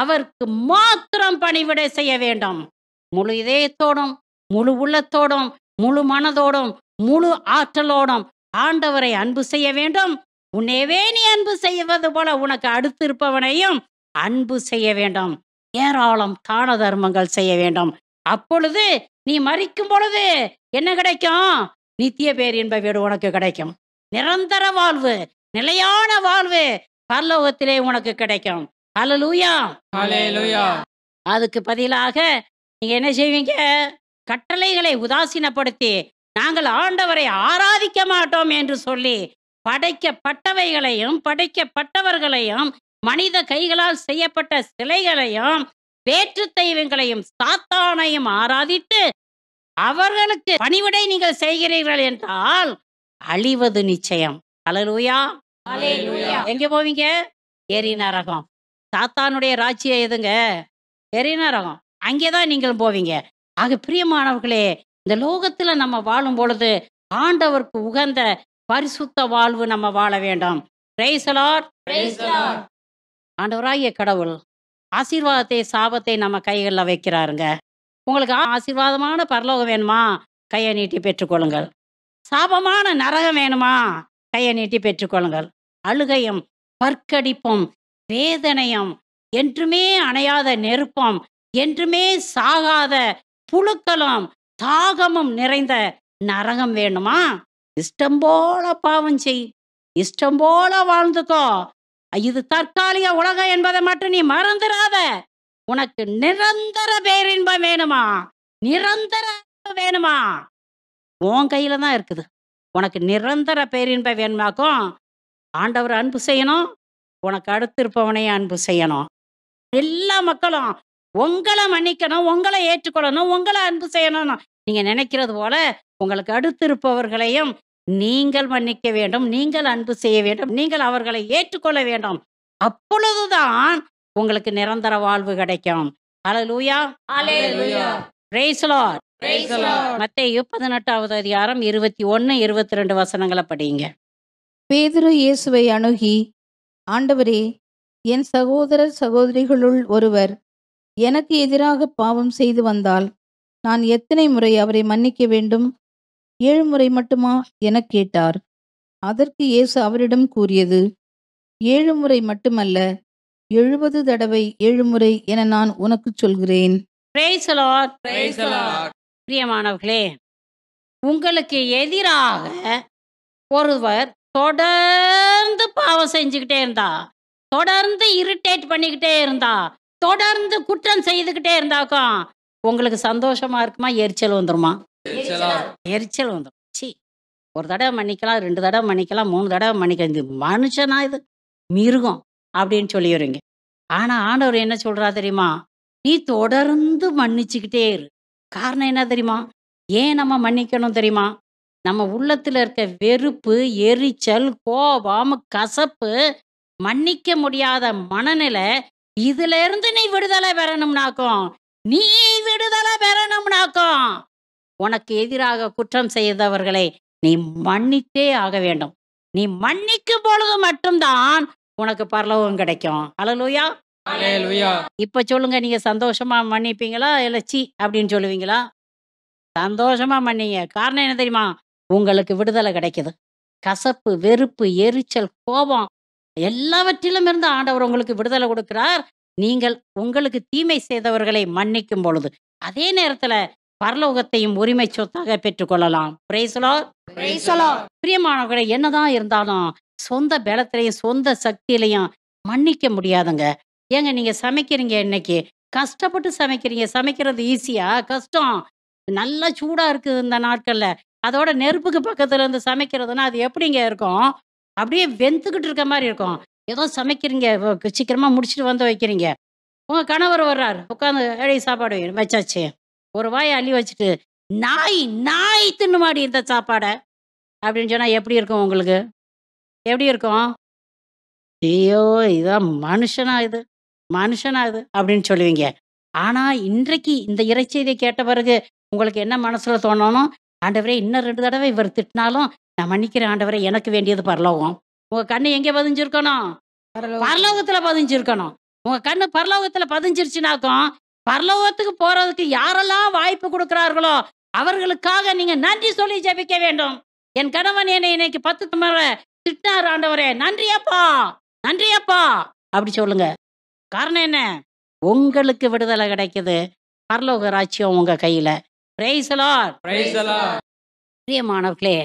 அவருக்கு மாத்திரம் பணிவிடை செய்ய வேண்டும் முழு இதயத்தோடும் முழு உள்ளத்தோடும் முழு மனதோடும் முழு ஆற்றலோடும் ஆண்டவரை அன்பு செய்ய வேண்டும் உன்னையவே நீ அன்பு செய்வது போல உனக்கு அடுத்து இருப்பவனையும் அன்பு செய்ய வேண்டும் ஏராளம் தான தர்மங்கள் செய்ய வேண்டும் அப்பொழுது நீ மறிக்கும் பொழுது என்ன கிடைக்கும் நித்திய பேர் என்ப வீடு உனக்கு கிடைக்கும் நிரந்தர வாழ்வு நிலையான வாழ்வு பல்லோகத்திலே உனக்கு கிடைக்கும் அதுக்கு பதிலாக நீங்க என்ன செய்வீங்க கட்டளைகளை உதாசீனப்படுத்தி நாங்கள் ஆண்டவரை ஆராதிக்க மாட்டோம் என்று சொல்லி படைக்கப்பட்டவைகளையும் படைக்கப்பட்டவர்களையும் மனித கைகளால் செய்யப்பட்ட சிலைகளையும் வேற்று தெய்வங்களையும் சாத்தானையும் ஆராதித்து அவர்களுக்கு பணிவிடை நீங்கள் செய்கிறீர்கள் என்றால் அழிவது நிச்சயம் அலலூயா எங்க போவீங்க எரிநரகம் சாத்தானுடைய ராட்சியம் எதுங்க எரிநரகம் அங்கேதான் நீங்களும் போவீங்க ஆக பிரியமானவர்களே இந்த லோகத்துல நம்ம வாழும் பொழுது ஆண்டவருக்கு உகந்த பரிசுத்த வாழ்வு நம்ம வாழ வேண்டும் ஆண்டவராகிய கடவுள் ஆசீர்வாதத்தை சாபத்தை நம்ம கைகளில் வைக்கிறாருங்க உங்களுக்கு ஆசீர்வாதமான பரலோகம் வேணுமா கையை நீட்டி பெற்றுக்கொள்ளுங்கள் சாபமான நரகம் வேணுமா கையை நீட்டி பெற்றுக்கொள்ளுங்கள் அழுகையும் பற்கடிப்பும் வேதனையும் என்றுமே அணையாத நெருப்பம் என்றுமே சாகாத புழுக்களும் தாகமும் நிறைந்த நரகம் வேணுமா இஷ்டம் போல பாவம் செய் இஷ்டம் போல வாழ்ந்துக்கோ இது தற்காலிக உலகம் என்பதை மட்டும் நீ மறந்துடாத உனக்கு நிரந்தர பேரின்பம் வேணுமா நிரந்தர வேணுமா உன் கையில தான் இருக்குது உனக்கு நிரந்தர பேரின்பம் வேணுமாக்கும் ஆண்டவர் அன்பு செய்யணும் உனக்கு அடுத்திருப்பவனையும் அன்பு செய்யணும் எல்லா மக்களும் உங்களை மன்னிக்கணும் உங்களை ஏற்றுக்கொள்ளணும் உங்களை அன்பு செய்யணும் நீங்க நினைக்கிறது போல உங்களுக்கு அடுத்திருப்பவர்களையும் நீங்கள் மன்னிக்க வேண்டும் நீங்கள் அன்பு செய்ய வேண்டும் நீங்கள் அவர்களை ஏற்றுக்கொள்ள வேண்டும் அப்பொழுதுதான் உங்களுக்கு நிரந்தர வாழ்வு கிடைக்கும் பதினெட்டாவது அதிகாரம் இருபத்தி ஒன்னு இருபத்தி ரெண்டு வசனங்களை படிங்க பேதுரு இயேசுவை அணுகி ஆண்டவரே என் சகோதரர் சகோதரிகளுள் ஒருவர் எனக்கு எதிராக பாவம் செய்து வந்தால் நான் எத்தனை முறை அவரை மன்னிக்க வேண்டும் ஏழு முறை மட்டுமா எனக் கேட்டார் அதற்கு இயேசு அவரிடம் கூறியது ஏழு முறை மட்டுமல்ல எழுபது தடவை ஏழு முறை என நான் உனக்கு சொல்கிறேன் பிரியமானவர்களே உங்களுக்கு எதிராக ஒருவர் தொடர்ந்து பாவம் செஞ்சுக்கிட்டே இருந்தா தொடர்ந்து இரிட்டேட் பண்ணிக்கிட்டே இருந்தா தொடர்ந்து குற்றம் செய்துக்கிட்டே இருந்தாக்கா உங்களுக்கு சந்தோஷமா இருக்குமா எரிச்சல் வந்துருமா எரிச்சல் வந்துடும் ஒரு தடவை மன்னிக்கலாம் ரெண்டு தடவை மன்னிக்கலாம் மூணு தடவை மன்னிக்கலாம் இது மனுஷனா இது மிருகம் அப்படின்னு சொல்லிடுறீங்க ஆனால் ஆண்டவர் என்ன சொல்கிறா தெரியுமா நீ தொடர்ந்து மன்னிச்சுக்கிட்டே இரு காரணம் என்ன தெரியுமா ஏன் நம்ம மன்னிக்கணும் தெரியுமா நம்ம உள்ளத்தில் இருக்க வெறுப்பு எரிச்சல் கோபம் கசப்பு மன்னிக்க முடியாத மனநிலை இதுல இருந்து நீ விடுதலை பெறணும்னாக்கும் நீ விடுதலை பெறணும்னாக்கும் உனக்கு எதிராக குற்றம் செய்தவர்களை நீ மன்னித்தே ஆக வேண்டும் நீ மன்னிக்கும் பொழுது மட்டும்தான் உனக்கு பரலோகம் கிடைக்கும் அலலுயா இப்ப சொல்லுங்க நீங்க சந்தோஷமா மன்னிப்பீங்களா இல்ல அப்படின்னு சொல்லுவீங்களா சந்தோஷமா மன்னிங்க காரணம் என்ன தெரியுமா உங்களுக்கு விடுதலை கிடைக்குது கசப்பு வெறுப்பு எரிச்சல் கோபம் எல்லாவற்றிலும் இருந்து ஆண்டவர் உங்களுக்கு விடுதலை கொடுக்கிறார் நீங்கள் உங்களுக்கு தீமை செய்தவர்களை மன்னிக்கும் பொழுது அதே நேரத்துல பரலோகத்தையும் உரிமை சொத்தாக பெற்றுக்கொள்ளலாம் பிரியமானவர்களை என்னதான் இருந்தாலும் சொந்த பலத்திலையும் சொந்த சக்தியிலையும் மன்னிக்க முடியாதுங்க ஏங்க நீங்க சமைக்கிறீங்க இன்னைக்கு கஷ்டப்பட்டு சமைக்கிறீங்க சமைக்கிறது ஈஸியா கஷ்டம் நல்லா சூடா இருக்கு இந்த நாட்கள்ல அதோட நெருப்புக்கு பக்கத்துல இருந்து சமைக்கிறதுனா அது எப்படிங்க இருக்கும் அப்படியே வெந்துக்கிட்டு இருக்க மாதிரி இருக்கும் ஏதோ சமைக்கிறீங்க சீக்கிரமா முடிச்சுட்டு வந்து வைக்கிறீங்க உங்க கணவர் வர்றாரு உட்காந்து ஏழை சாப்பாடு வச்சாச்சு ஒரு வாயை அள்ளி வச்சுட்டு நாய் நாய் தின்னு மாடி இந்த சாப்பாடை அப்படின்னு சொன்னால் எப்படி இருக்கும் உங்களுக்கு எப்படி இருக்கும் ஐயோ இதான் மனுஷனா இது மனுஷனா இது அப்படின்னு சொல்லுவீங்க ஆனால் இன்றைக்கு இந்த இறைச்செய்தியை கேட்ட பிறகு உங்களுக்கு என்ன மனசில் தோணணும் ஆண்டவரே இன்னும் ரெண்டு தடவை இவர் திட்டினாலும் நான் மன்னிக்கிறேன் ஆண்டவரே எனக்கு வேண்டியது பரலோகம் உங்கள் கண்ணு எங்கே பதிஞ்சிருக்கணும் பரலோகத்தில் பதிஞ்சிருக்கணும் உங்கள் கண்ணு பரலோகத்தில் பதிஞ்சிருச்சுனாக்கும் பரலோகத்துக்கு போறதுக்கு யாரெல்லாம் வாய்ப்பு கொடுக்கிறார்களோ அவர்களுக்காக நீங்க நன்றி சொல்லி ஜபிக்க வேண்டும் என் கணவன் என்னை இன்னைக்கு பத்து முறை திட்டார் ஆண்டவரே நன்றியப்பா நன்றியப்பா அப்படி சொல்லுங்க காரணம் என்ன உங்களுக்கு விடுதலை கிடைக்குது பரலோக ராஜ்யம் உங்க கையில பிரியமானவர்களே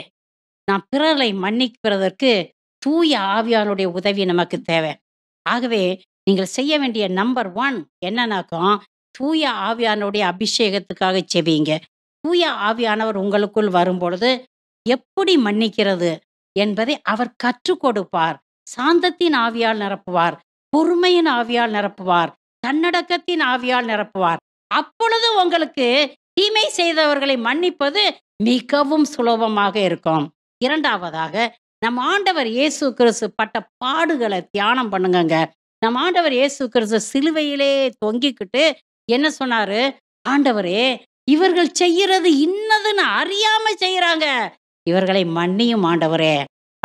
நான் பிறரை மன்னிக்கிறதற்கு தூய ஆவியானுடைய உதவி நமக்கு தேவை ஆகவே நீங்கள் செய்ய வேண்டிய நம்பர் ஒன் என்னன்னாக்கும் தூய ஆவியானுடைய அபிஷேகத்துக்காக செவிங்க தூய ஆவியானவர் உங்களுக்குள் வரும்பொழுது எப்படி மன்னிக்கிறது என்பதை அவர் கற்றுக் கொடுப்பார் சாந்தத்தின் ஆவியால் நிரப்புவார் பொறுமையின் ஆவியால் நிரப்புவார் தன்னடக்கத்தின் ஆவியால் நிரப்புவார் அப்பொழுது உங்களுக்கு தீமை செய்தவர்களை மன்னிப்பது மிகவும் சுலபமாக இருக்கும் இரண்டாவதாக நம் ஆண்டவர் இயேசு கிறிஸ்து பட்ட பாடுகளை தியானம் பண்ணுங்கங்க நம் ஆண்டவர் இயேசு கிறிஸ்து சிலுவையிலே தொங்கிக்கிட்டு என்ன சொன்னாரு ஆண்டவரே இவர்கள் செய்யறது இன்னதுன்னு அறியாம செய்யறாங்க இவர்களை மன்னியும் ஆண்டவரே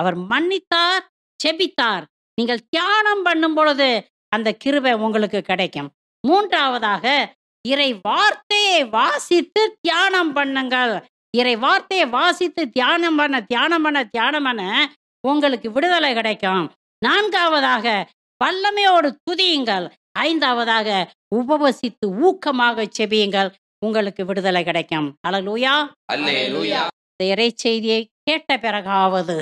அவர் மன்னித்தார் செபித்தார் நீங்கள் தியானம் பண்ணும் பொழுது அந்த கிருபை உங்களுக்கு கிடைக்கும் மூன்றாவதாக இறை வார்த்தையை வாசித்து தியானம் பண்ணுங்கள் இறை வார்த்தையை வாசித்து தியானம் பண்ண தியானம் பண்ண தியானம் பண்ண உங்களுக்கு விடுதலை கிடைக்கும் நான்காவதாக வல்லமையோடு துதியுங்கள் ஐந்தாவதாக உபவசித்து ஊக்கமாக செபியுங்கள் உங்களுக்கு விடுதலை கிடைக்கும் அலலூயா இறை செய்தியை கேட்ட பிறகாவது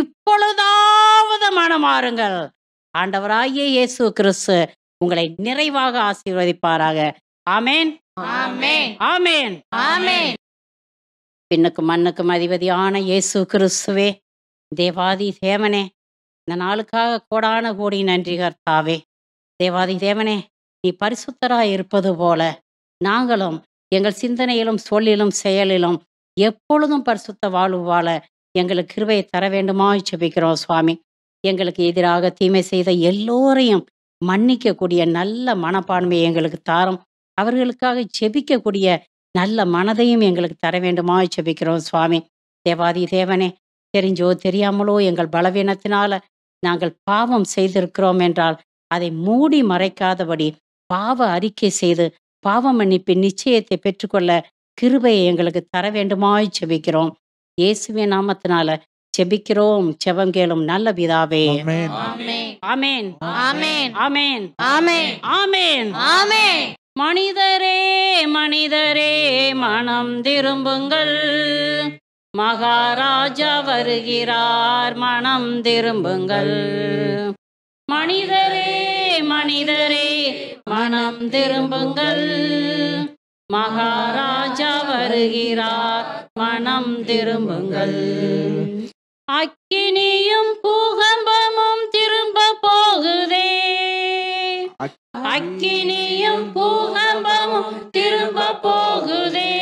இப்பொழுதாவது மனமாறுங்கள் ஆண்டவராகிய இயேசு கிறிஸ்து உங்களை நிறைவாக ஆசீர்வதிப்பாராக ஆமேன் ஆமேன் ஆமேன் பின்னுக்கும் மண்ணுக்கும் அதிபதியான இயேசு கிறிஸ்துவே தேவாதி தேவனே இந்த நாளுக்காக கோடான கோடி நன்றி கர்த்தாவே தேவாதி தேவனே நீ பரிசுத்தராய் இருப்பது போல நாங்களும் எங்கள் சிந்தனையிலும் சொல்லிலும் செயலிலும் எப்பொழுதும் பரிசுத்த வாழ்வு வாழ எங்களுக்கு கிருவையை தர வேண்டுமா செபிக்கிறோம் சுவாமி எங்களுக்கு எதிராக தீமை செய்த எல்லோரையும் மன்னிக்கக்கூடிய நல்ல மனப்பான்மையை எங்களுக்கு தாரும் அவர்களுக்காக செபிக்கக்கூடிய நல்ல மனதையும் எங்களுக்கு தர வேண்டுமா செபிக்கிறோம் சுவாமி தேவாதி தேவனே தெரிஞ்சோ தெரியாமலோ எங்கள் பலவீனத்தினால நாங்கள் பாவம் செய்திருக்கிறோம் என்றால் அதை மூடி மறைக்காதபடி பாவ அறிக்கை செய்து பாவ மன்னிப்பு நிச்சயத்தை பெற்றுக்கொள்ள கிருபையை எங்களுக்கு தர வேண்டுமாய் செபிக்கிறோம் இயேசுவின் நாமத்தினால செபிக்கிறோம் செபம் கேளும் நல்ல பிதாவே மனிதரே மனிதரே மனம் திரும்புங்கள் மகாராஜா வருகிறார் மனம் திரும்புங்கள் மனிதரே மனிதரே மனம் திரும்புங்கள் மகாராஜா வருகிறார் மனம் திரும்புங்கள் அக்கினியும் பூகம்பமும் திரும்ப போகுதே அக்கினியும் பூகம்பமும் திரும்ப போகுதே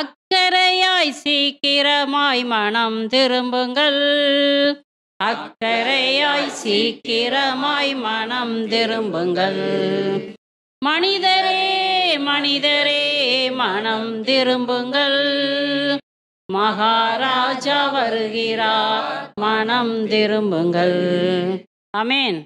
அக்கறையாய் சீக்கிரமாய் மனம் திரும்புங்கள் அக்கறையாய் சீக்கிரமாய் மனம் திரும்புங்கள் மனிதரே மனிதரே மனம் திரும்புங்கள் மகாராஜா வருகிறா மனம் திரும்புங்கள் அமேன்